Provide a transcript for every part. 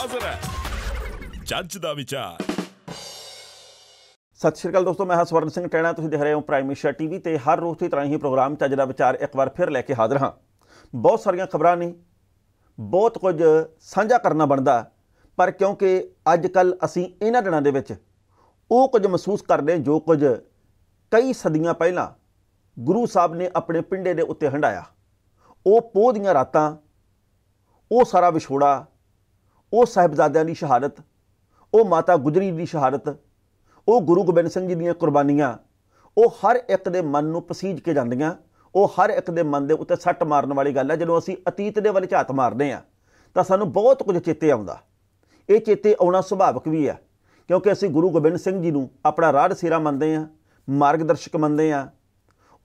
ਹਾਜ਼ਰ ਹੈ ਜੱਜ ਦਾ ਵਿਚਾਰ ਸਤਿ ਸ਼੍ਰੀ ਅਕਾਲ ਦੋਸਤੋ ਮੈਂ ਹਾਂ ਸਵਰਨ ਸਿੰਘ ਟੈਣਾ ਤੁਸੀਂ ਦੇਖ ਰਹੇ ਹੋ ਪ੍ਰਾਈਮ ਮਿਸ਼ਾ ਟੀਵੀ ਤੇ ਹਰ ਰੋਜ਼ ਦੀ ਤਰ੍ਹਾਂ ਹੀ ਪ੍ਰੋਗਰਾਮ ਚੱਜ ਦਾ ਵਿਚਾਰ ਇੱਕ ਵਾਰ ਫਿਰ ਲੈ ਕੇ ਹਾਜ਼ਰ ਹਾਂ ਬਹੁਤ ਸਾਰੀਆਂ ਖਬਰਾਂ ਨੇ ਬਹੁਤ ਕੁਝ ਸਾਂਝਾ ਕਰਨਾ ਬਣਦਾ ਪਰ ਕਿਉਂਕਿ ਅੱਜ ਕੱਲ ਅਸੀਂ ਇਹਨਾਂ ਦਿਨਾਂ ਦੇ ਵਿੱਚ ਉਹ ਕੁਝ ਮਹਿਸੂਸ ਕਰਦੇ ਜੋ ਕੁਝ ਕਈ ਸਦੀਆਂ ਪਹਿਲਾਂ ਗੁਰੂ ਸਾਹਿਬ ਨੇ ਆਪਣੇ ਪਿੰਡੇ ਦੇ ਉੱਤੇ ਹੰਡਾਇਆ ਉਹ ਪੋਹ ਦੀਆਂ ਰਾਤਾਂ ਉਹ ਸਾਰਾ ਵਿਛੋੜਾ ਉਹ ਸਾਹਿਬਜ਼ਾਦਿਆਂ ਦੀ ਸ਼ਹਾਦਤ ਉਹ ਮਾਤਾ ਗੁਜਰੀ ਦੀ ਸ਼ਹਾਦਤ ਉਹ ਗੁਰੂ ਗੋਬਿੰਦ ਸਿੰਘ ਜੀ ਦੀਆਂ ਕੁਰਬਾਨੀਆਂ ਉਹ ਹਰ ਇੱਕ ਦੇ ਮਨ ਨੂੰ ਪਸੀਜ ਕੇ ਜਾਂਦੀਆਂ ਉਹ ਹਰ ਇੱਕ ਦੇ ਮਨ ਦੇ ਉੱਤੇ ਸੱਟ ਮਾਰਨ ਵਾਲੀ ਗੱਲ ਹੈ ਜਦੋਂ ਅਸੀਂ ਅਤੀਤ ਦੇ ਵੱਲ ਝਾਤ ਮਾਰਦੇ ਆ ਤਾਂ ਸਾਨੂੰ ਬਹੁਤ ਕੁਝ ਚੇਤੇ ਆਉਂਦਾ ਇਹ ਚੇਤੇ ਆਉਣਾ ਸੁਭਾਵਿਕ ਵੀ ਆ ਕਿਉਂਕਿ ਅਸੀਂ ਗੁਰੂ ਗੋਬਿੰਦ ਸਿੰਘ ਜੀ ਨੂੰ ਆਪਣਾ ਰਾਹ ਸਿਰਾ ਮੰਨਦੇ ਆ ਮਾਰਗਦਰਸ਼ਕ ਮੰਨਦੇ ਆ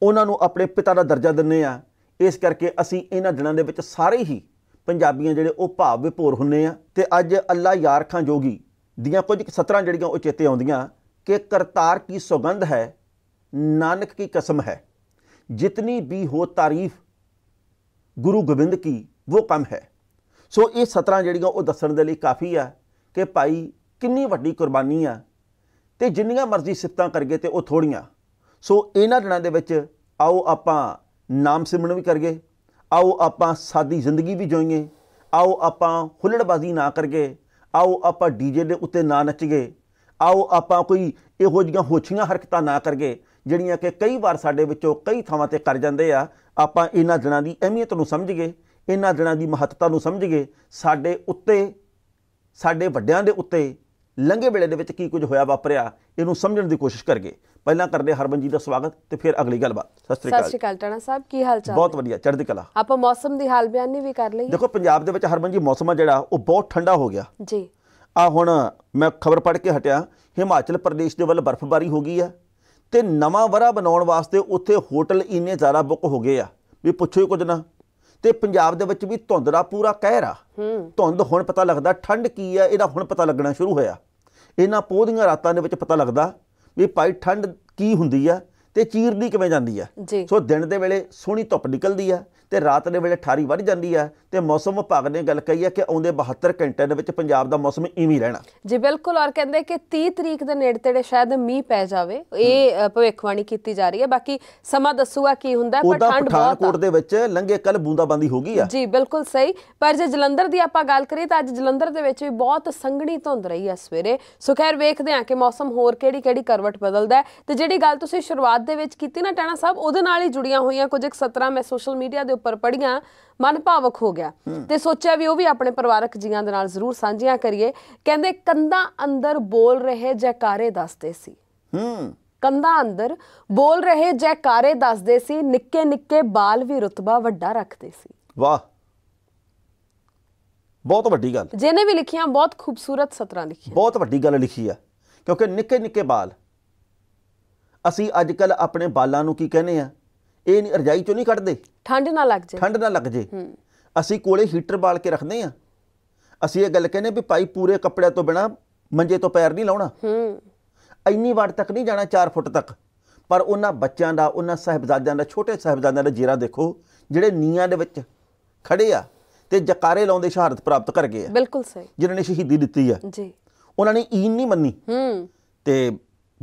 ਉਹਨਾਂ ਨੂੰ ਆਪਣੇ ਪਿਤਾ ਦਾ ਦਰਜਾ ਦਿੰਨੇ ਆ ਇਸ ਕਰਕੇ ਅਸੀਂ ਇਹਨਾਂ ਦਿਨਾਂ ਦੇ ਵਿੱਚ ਸਾਰੇ ਹੀ ਪੰਜਾਬੀਆਂ ਜਿਹੜੇ ਉਹ ਭਾਵ ਵਿਪੋਰ ਹੁੰਨੇ ਆ ਤੇ ਅੱਜ ਅੱਲਾ ਯਾਰ ਖਾਂ ਜੋਗੀ ਦੀਆਂ ਕੁਝ ਸਤਰਾਂ ਜਿਹੜੀਆਂ ਉਹ ਚੇਤੇ ਆਉਂਦੀਆਂ ਕਿ ਕਰਤਾਰ ਕੀ ਸੁਗੰਧ ਹੈ ਨਾਨਕ ਕੀ ਕਸਮ ਹੈ ਜਿਤਨੀ ਵੀ ਹੋ ਤਾਰੀਫ ਗੁਰੂ ਗੋਬਿੰਦ ਕੀ ਉਹ ਕਮ ਹੈ ਸੋ ਇਹ ਸਤਰਾਂ ਜਿਹੜੀਆਂ ਉਹ ਦੱਸਣ ਦੇ ਲਈ ਕਾਫੀ ਆ ਕਿ ਭਾਈ ਕਿੰਨੀ ਵੱਡੀ ਕੁਰਬਾਨੀ ਆ ਤੇ ਜਿੰਨੀਆਂ ਮਰਜ਼ੀ ਸਿਫਤਾਂ ਕਰਗੇ ਤੇ ਉਹ ਥੋੜੀਆਂ ਸੋ ਇਹਨਾਂ ਦਿਨਾਂ ਦੇ ਵਿੱਚ ਆਓ ਆਪਾਂ ਨਾਮ ਸਿਮਰਨ ਵੀ ਕਰਗੇ ਆਓ ਆਪਾਂ ਸਾਦੀ ਜ਼ਿੰਦਗੀ ਵੀ ਜੋਈਏ ਆਓ ਆਪਾਂ ਹੁੱਲੜਬਾਜ਼ੀ ਨਾ ਕਰਕੇ ਆਓ ਆਪਾਂ ਡੀਜੇ ਦੇ ਉੱਤੇ ਨਾ ਨੱਚੀਏ ਆਓ ਆਪਾਂ ਕੋਈ ਇਹੋ ਜਿਹੀਆਂ ਹੋਛੀਆਂ ਹਰਕਤਾਂ ਨਾ ਕਰਕੇ ਜਿਹੜੀਆਂ ਕਿ ਕਈ ਵਾਰ ਸਾਡੇ ਵਿੱਚੋਂ ਕਈ ਥਾਵਾਂ ਤੇ ਕਰ ਜਾਂਦੇ ਆ ਆਪਾਂ ਇਹਨਾਂ ਦਿਨਾਂ ਦੀ ਅਹਿਮੀਅਤ ਨੂੰ ਸਮਝੀਏ ਇਹਨਾਂ ਦਿਨਾਂ ਦੀ ਮਹੱਤਤਾ ਨੂੰ ਸਮਝੀਏ ਸਾਡੇ ਉੱਤੇ ਸਾਡੇ ਵੱਡਿਆਂ ਦੇ ਉੱਤੇ ਲੰਗੇ ਵੇਲੇ ਦੇ ਵਿੱਚ ਕੀ ਕੁਝ ਹੋਇਆ ਵਾਪਰਿਆ ਇਹਨੂੰ ਸਮਝਣ ਦੀ ਕੋਸ਼ਿਸ਼ ਕਰਗੇ ਪਹਿਲਾਂ ਕਰਦੇ ਹਰਮਨ ਜੀ ਦਾ ਸਵਾਗਤ ਤੇ ਫਿਰ ਅਗਲੀ ਗੱਲਬਾਤ ਸਤਿ ਸ੍ਰੀ ਅਕਾਲ ਸਤਿ ਸ੍ਰੀ ਅਕਾਲ ਟਾਣਾ ਸਾਹਿਬ ਕੀ ਹਾਲ ਚਾਲ ਬਹੁਤ ਵਧੀਆ ਚੜ੍ਹਦੀ ਕਲਾ ਆਪਾਂ ਮੌਸਮ ਦੀ ਹਾਲ ਬਿਆਨੀ ਵੀ ਕਰ ਲਈ ਦੇਖੋ ਪੰਜਾਬ ਦੇ ਵਿੱਚ ਹਰਮਨ ਜੀ ਮੌਸਮ ਆ ਜਿਹੜਾ ਉਹ ਬਹੁਤ ਠੰਡਾ ਹੋ ਗਿਆ ਜੀ ਆ ਹੁਣ ਮੈਂ ਖਬਰ ਪੜ੍ਹ ਕੇ ਹਟਿਆ ਹਿਮਾਚਲ ਪ੍ਰਦੇਸ਼ ਦੇ ਵੱਲ ਬਰਫ਼ਬਾਰੀ ਹੋ ਗਈ ਆ ਤੇ ਨਵਾਂ ਵਰਾ ਬਣਾਉਣ ਵਾਸਤੇ ਉੱਥੇ ਹੋਟਲ ਇੰਨੇ ਜ਼ਿਆਦਾ ਬੁੱਕ ਹੋ ਗਏ ਆ ਵੀ ਪੁੱਛੋ ਹੀ ਕੁਝ ਨਾ ਤੇ ਪੰਜਾਬ ਦੇ ਵਿੱਚ ਵੀ ਧੁੰਦ ਦਾ ਪੂਰਾ ਕਹਿਰ ਆ ਧੁੰਦ ਹੁਣ ਪਤਾ ਲੱਗਦਾ ਠੰਡ ਕੀ ਆ ਇਹਦਾ ਹੁਣ ਪਤਾ ਲੱਗਣਾ ਸ਼ੁਰੂ ਹੋਇਆ ਇਹਨਾਂ ਦੀਆਂ ਰਾਤਾਂ ਦੇ ਵਿੱਚ ਪਤਾ ਲੱਗਦਾ ਵੀ ਭਾਈ ਠੰਡ ਕੀ ਹੁੰਦੀ ਆ ਤੇ ਚੀਰਦੀ ਕਿਵੇਂ ਜਾਂਦੀ ਆ ਸੋ ਦਿਨ ਦੇ ਵੇਲੇ ਸੋਹਣੀ ਧੁੱਪ ਨਿਕਲਦੀ ਆ ਤੇ ਰਾਤ ਦੇ ਵੇਲੇ ਠਾਰੀ ਵੱਧ ਜਾਂਦੀ ਹੈ ਤੇ ਮੌਸਮ ਵਿਭਾਗ ਨੇ ਗੱਲ ਕਹੀ ਹੈ ਕਿ ਆਉਂਦੇ 72 ਘੰਟਿਆਂ ਦੇ ਵਿੱਚ ਪੰਜਾਬ ਦਾ ਮੌਸਮ ਇਵੇਂ ਰਹਿਣਾ ਜੀ ਬਿਲਕੁਲ ਔਰ ਕਹਿੰਦੇ ਕਿ 30 ਤਰੀਕ ਦੇ ਨੇੜੇ ਤੇੜੇ ਸ਼ਾਇਦ ਮੀਂਹ ਪੈ ਜਾਵੇ ਇਹ ਭਵਿੱਖਬਾਣੀ ਕੀਤੀ ਜਾ ਰਹੀ ਹੈ ਬਾਕੀ ਸਮਾਂ ਦੱਸੂਗਾ ਕੀ ਹੁੰਦਾ ਪਰ ਠੰਡ ਬਹੁਤ ਕੋਟ ਦੇ ਵਿੱਚ ਲੰਘੇ ਕੱਲ ਬੂੰਦਾਬਾਂਦੀ ਹੋ ਗਈ ਆ ਜੀ ਬਿਲਕੁਲ ਸਹੀ ਪਰ ਜੇ ਜਲੰਧਰ ਦੀ ਆਪਾਂ ਗੱਲ ਕਰੀਏ ਤਾਂ ਅੱਜ ਜਲੰਧਰ ਦੇ ਵਿੱਚ ਵੀ ਬਹੁਤ ਸੰਘਣੀ ਧੁੰਦ ਰਹੀ ਹੈ ਸਵੇਰੇ ਸੋ ਖੈਰ ਵੇਖਦੇ ਹਾਂ ਕਿ ਮੌਸਮ ਹੋਰ ਕਿਹੜੀ ਕਿਹੜੀ ਕਰਵਟ ਬਦਲਦਾ ਤੇ ਜਿਹੜੀ ਗੱਲ ਤੁਸੀਂ ਸ਼ੁਰੂਆਤ ਦੇ ਵਿੱਚ ਕੀਤੀ ਨਾ ਟਾਣਾ ਸਾਹਿਬ ਉਹਦੇ ਨਾਲ ਹੀ ਜੁੜੀਆਂ ਹੋਈਆਂ ਕੁਝ ਇੱਕ ਮੈਂ ਸੋਸ਼ਲ ਮੀਡੀਆ ਦੇ ਉੱਪਰ ਪੜੀਆਂ ਮਨ ਭਾਵਕ ਹੋ ਗਿਆ ਤੇ ਸੋਚਿਆ ਵੀ ਉਹ ਵੀ ਆਪਣੇ ਪਰਿਵਾਰਕ ਜੀਆਂ ਦੇ ਨਾਲ ਜ਼ਰੂਰ ਸਾਂਝੀਆਂ ਕਰੀਏ ਕਹਿੰਦੇ ਕੰਦਾ ਅੰਦਰ ਬੋਲ ਰਹੇ ਜੈਕਾਰੇ ਦੱਸਦੇ ਸੀ ਹੂੰ ਕੰਦਾ ਅੰਦਰ ਬੋਲ ਰਹੇ ਜੈਕਾਰੇ ਦੱਸਦੇ ਸੀ ਨਿੱਕੇ ਨਿੱਕੇ ਬਾਲ ਵੀ ਰਤਬਾ ਵੱਡਾ ਰੱਖਦੇ ਸੀ ਵਾਹ ਬਹੁਤ ਵੱਡੀ ਗੱਲ ਜਿਹਨੇ ਵੀ ਲਿਖੀਆਂ ਬਹੁਤ ਖੂਬਸੂਰਤ ਸਤਰਾਂ ਲਿਖੀਆਂ ਬਹੁਤ ਵੱਡੀ ਗੱਲ ਲਿਖੀ ਆ ਕਿਉਂਕਿ ਨਿੱਕੇ ਨਿੱਕੇ ਬਾਲ ਅਸੀਂ ਅੱਜ ਕੱਲ ਆਪਣੇ ਬਾਲਾਂ ਨੂੰ ਕੀ ਕਹਿੰਦੇ ਆ ਇਹ ਨਹੀਂ ਰਜਾਈ ਚੋਂ ਨਹੀਂ ਕੱਢਦੇ ਠੰਡ ਨਾ ਲੱਗ ਜੇ ਠੰਡ ਨਾ ਲੱਗ ਜੇ ਅਸੀਂ ਕੋਲੇ ਹੀਟਰ ਬਾਲ ਕੇ ਰੱਖਦੇ ਆ ਅਸੀਂ ਇਹ ਗੱਲ ਕਹਿੰਦੇ ਵੀ ਭਾਈ ਪੂਰੇ ਕੱਪੜਿਆਂ ਤੋਂ ਬਿਨਾ ਮੰਜੇ ਤੋਂ ਪੈਰ ਨਹੀਂ ਲਾਉਣਾ ਹੂੰ ਇੰਨੀ ਵਾਰ ਤੱਕ ਨਹੀਂ ਜਾਣਾ 4 ਫੁੱਟ ਤੱਕ ਪਰ ਉਹਨਾਂ ਬੱਚਿਆਂ ਦਾ ਉਹਨਾਂ ਸਹਿਬਜ਼ਾਦਿਆਂ ਦਾ ਛੋਟੇ ਸਹਿਬਜ਼ਾਦਿਆਂ ਦਾ ਜੀਰਾ ਦੇਖੋ ਜਿਹੜੇ ਨੀਆਂ ਦੇ ਵਿੱਚ ਖੜੇ ਆ ਤੇ ਜਕਾਰੇ ਲਾਉਂਦੇ ਸ਼ਹਾਦਤ ਪ੍ਰਾਪਤ ਕਰ ਗਏ ਆ ਬਿਲਕੁਲ ਸਹੀ ਜਿਨ੍ਹਾਂ ਨੇ ਸ਼ਹੀਦੀ ਦਿੱਤੀ ਆ ਜੀ ਉਹਨਾਂ ਨੇ ਈਨ ਨਹੀਂ ਮੰਨੀ ਹੂੰ ਤੇ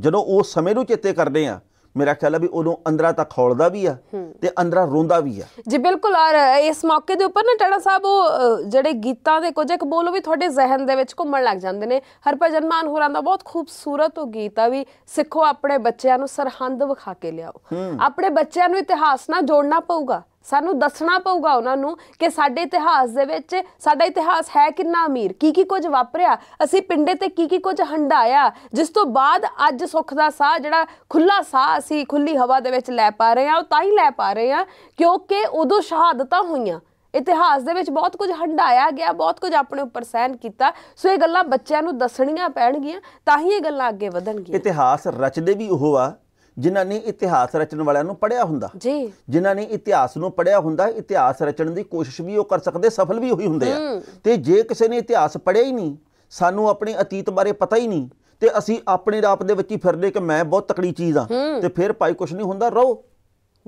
ਜਦੋਂ ਉਹ ਸਮੇਂ ਨੂੰ ਚੇਤੇ ਕਰਦੇ ਆ ਮੇਰਾ ਖਿਆਲ ਹੈ ਵੀ ਉਦੋਂ ਅੰਦਰਾ ਤਾਂ ਖੌਲਦਾ ਵੀ ਆ ਤੇ ਅੰਦਰਾ ਰੋਂਦਾ ਵੀ ਆ ਜੀ ਬਿਲਕੁਲ ਔਰ ਇਸ ਮੌਕੇ ਦੇ ਉੱਪਰ ਨਾ ਟੜਾ ਸਾਹਿਬ ਉਹ ਜਿਹੜੇ ਗੀਤਾਂ ਦੇ ਕੁਝ ਇੱਕ ਬੋਲ ਵੀ ਤੁਹਾਡੇ ਜ਼ਿਹਨ ਦੇ ਵਿੱਚ ਘੁੰਮਣ ਲੱਗ ਜਾਂਦੇ ਨੇ ਹਰਭਜਨ ਮਾਨ ਹੋਰਾਂ ਦਾ ਬਹੁਤ ਖੂਬਸੂਰਤ ਉਹ ਗੀਤ ਆ ਵੀ ਸਿੱਖੋ ਆਪਣੇ ਬੱਚਿਆਂ ਨੂੰ ਸਰਹੰਦ ਵਿਖਾ ਕੇ ਲਿਆਓ ਆਪਣੇ ਬੱਚਿਆਂ ਨੂੰ ਇਤਿਹਾਸ ਨਾਲ ਜੋੜਨਾ ਪਊਗਾ ਸਾਨੂੰ ਦੱਸਣਾ ਪਊਗਾ ਉਹਨਾਂ ਨੂੰ ਕਿ ਸਾਡੇ ਇਤਿਹਾਸ ਦੇ ਵਿੱਚ ਸਾਡਾ ਇਤਿਹਾਸ ਹੈ ਕਿੰਨਾ ਅਮੀਰ ਕੀ ਕੀ ਕੁਝ ਵਾਪਰਿਆ ਅਸੀਂ ਪਿੰਡੇ ਤੇ ਕੀ ਕੀ ਕੁਝ ਹੰਡਾਇਆ ਜਿਸ ਤੋਂ ਬਾਅਦ ਅੱਜ ਸੁੱਖ ਦਾ ਸਾਹ ਜਿਹੜਾ ਖੁੱਲਾ ਸਾਹ ਅਸੀਂ ਖੁੱਲੀ ਹਵਾ ਦੇ ਵਿੱਚ ਲੈ ਪਾ ਰਹੇ ਹਾਂ ਉਹ ਤਾਂ ਹੀ ਲੈ ਪਾ ਰਹੇ ਹਾਂ ਕਿਉਂਕਿ ਉਦੋਂ ਸ਼ਹਾਦਤਾਂ ਹੋਈਆਂ ਇਤਿਹਾਸ ਦੇ ਵਿੱਚ ਬਹੁਤ ਕੁਝ ਹੰਡਾਇਆ ਗਿਆ ਬਹੁਤ ਕੁਝ ਆਪਣੇ ਉੱਪਰ ਸਹਿਨ ਕੀਤਾ ਸੋ ਇਹ ਗੱਲਾਂ ਬੱਚਿਆਂ ਨੂੰ ਦੱਸਣੀਆਂ ਪੈਣਗੀਆਂ ਤਾਂ ਹੀ ਇਹ ਗੱਲਾਂ ਅੱਗੇ ਵਧਣਗੀਆਂ ਇਤਿਹਾਸ ਰਚਦੇ ਵੀ ਉਹ ਆ ਜਿਨ੍ਹਾਂ ਨੇ ਇਤਿਹਾਸ ਰਚਣ ਵਾਲਿਆਂ ਨੂੰ ਪੜਿਆ ਹੁੰਦਾ ਜੀ ਜਿਨ੍ਹਾਂ ਨੇ ਇਤਿਹਾਸ ਨੂੰ ਪੜਿਆ ਹੁੰਦਾ ਇਤਿਹਾਸ ਰਚਣ ਦੀ ਕੋਸ਼ਿਸ਼ ਵੀ ਉਹ ਕਰ ਸਕਦੇ ਸਫਲ ਵੀ ਹੋਈ ਹੁੰਦੇ ਆ ਤੇ ਜੇ ਕਿਸੇ ਨੇ ਇਤਿਹਾਸ ਪੜਿਆ ਹੀ ਨਹੀਂ ਸਾਨੂੰ ਆਪਣੇ ਅਤੀਤ ਬਾਰੇ ਪਤਾ ਹੀ ਨਹੀਂ ਤੇ ਅਸੀਂ ਆਪਣੇ ਆਪ ਦੇ ਵਿੱਚ ਹੀ ਫਿਰਦੇ ਕਿ ਮੈਂ ਬਹੁਤ ਤਕੜੀ ਚੀਜ਼ ਆ ਤੇ ਫਿਰ ਭਾਈ ਕੁਝ ਨਹੀਂ ਹੁੰਦਾ ਰਹੋ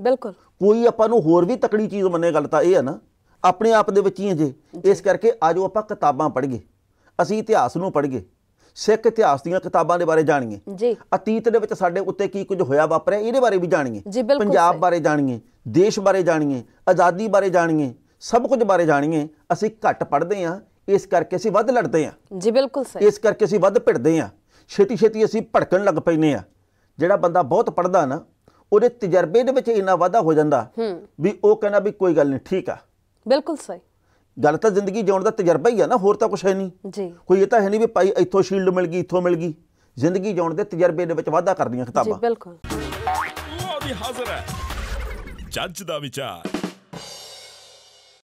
ਬਿਲਕੁਲ ਕੋਈ ਆਪਾਂ ਨੂੰ ਹੋਰ ਵੀ ਤਕੜੀ ਚੀਜ਼ ਮੰਨੇ ਗੱਲ ਤਾਂ ਇਹ ਆ ਨਾ ਆਪਣੇ ਆਪ ਦੇ ਵਿੱਚ ਹੀ ਜੇ ਇਸ ਕਰਕੇ ਆਜੋ ਆਪਾਂ ਕਿਤਾਬਾਂ ਪੜ੍ਹੀਏ ਅਸੀਂ ਇਤਿਹਾਸ ਨੂੰ ਪੜ੍ਹੀਏ ਸਿੱਖ ਇਤਿਹਾਸ ਦੀਆਂ ਕਿਤਾਬਾਂ ਦੇ ਬਾਰੇ ਜਾਣੀਏ ਜੀ ਅਤੀਤ ਦੇ ਵਿੱਚ ਸਾਡੇ ਉੱਤੇ ਕੀ ਕੁਝ ਹੋਇਆ ਵਾਪਰਿਆ ਇਹਦੇ ਬਾਰੇ ਵੀ ਜਾਣੀਏ ਪੰਜਾਬ ਬਾਰੇ ਜਾਣੀਏ ਦੇਸ਼ ਬਾਰੇ ਜਾਣੀਏ ਆਜ਼ਾਦੀ ਬਾਰੇ ਜਾਣੀਏ ਸਭ ਕੁਝ ਬਾਰੇ ਜਾਣੀਏ ਅਸੀਂ ਘੱਟ ਪੜ੍ਹਦੇ ਹਾਂ ਇਸ ਕਰਕੇ ਅਸੀਂ ਵੱਧ ਲੜਦੇ ਹਾਂ ਜੀ ਬਿਲਕੁਲ ਸਹੀ ਇਸ ਕਰਕੇ ਅਸੀਂ ਵੱਧ ਭਿੜਦੇ ਹਾਂ ਛੇਤੀ ਛੇਤੀ ਅਸੀਂ ਭੜਕਣ ਲੱਗ ਪੈਨੇ ਆ ਜਿਹੜਾ ਬੰਦਾ ਬਹੁਤ ਪੜਦਾ ਨਾ ਉਹਦੇ ਤਜਰਬੇ ਦੇ ਵਿੱਚ ਇੰਨਾ ਵਾਧਾ ਹੋ ਜਾਂਦਾ ਵੀ ਉਹ ਕਹਿੰਦਾ ਵੀ ਕੋਈ ਗੱਲ ਨਹੀਂ ਠੀਕ ਆ ਬਿਲਕੁਲ ਸਹੀ ਗੱਲ ਤਾਂ ਜ਼ਿੰਦਗੀ ਜਿਉਣ ਦਾ ਤਜਰਬਾ ਹੀ ਆ ਨਾ ਹੋਰ ਤਾਂ ਕੁਝ ਹੈ ਨਹੀਂ ਜੀ ਕੋਈ ਇਹ ਤਾਂ ਹੈ ਨਹੀਂ ਵੀ ਭਾਈ ਇੱਥੋਂ ਸ਼ੀਲਡ ਮਿਲ ਗਈ ਇੱਥੋਂ ਮਿਲ ਗਈ ਜ਼ਿੰਦਗੀ ਜਿਉਣ ਦੇ ਤਜਰਬੇ ਦੇ ਵਿੱਚ ਵਾਧਾ ਕਰਦੀਆਂ ਕਿਤਾਬਾਂ ਜੀ ਬਿਲਕੁਲ ਵੀ ਹਾਜ਼ਰ ਹੈ ਜੱਜ ਦਾ ਵਿਚਾਰ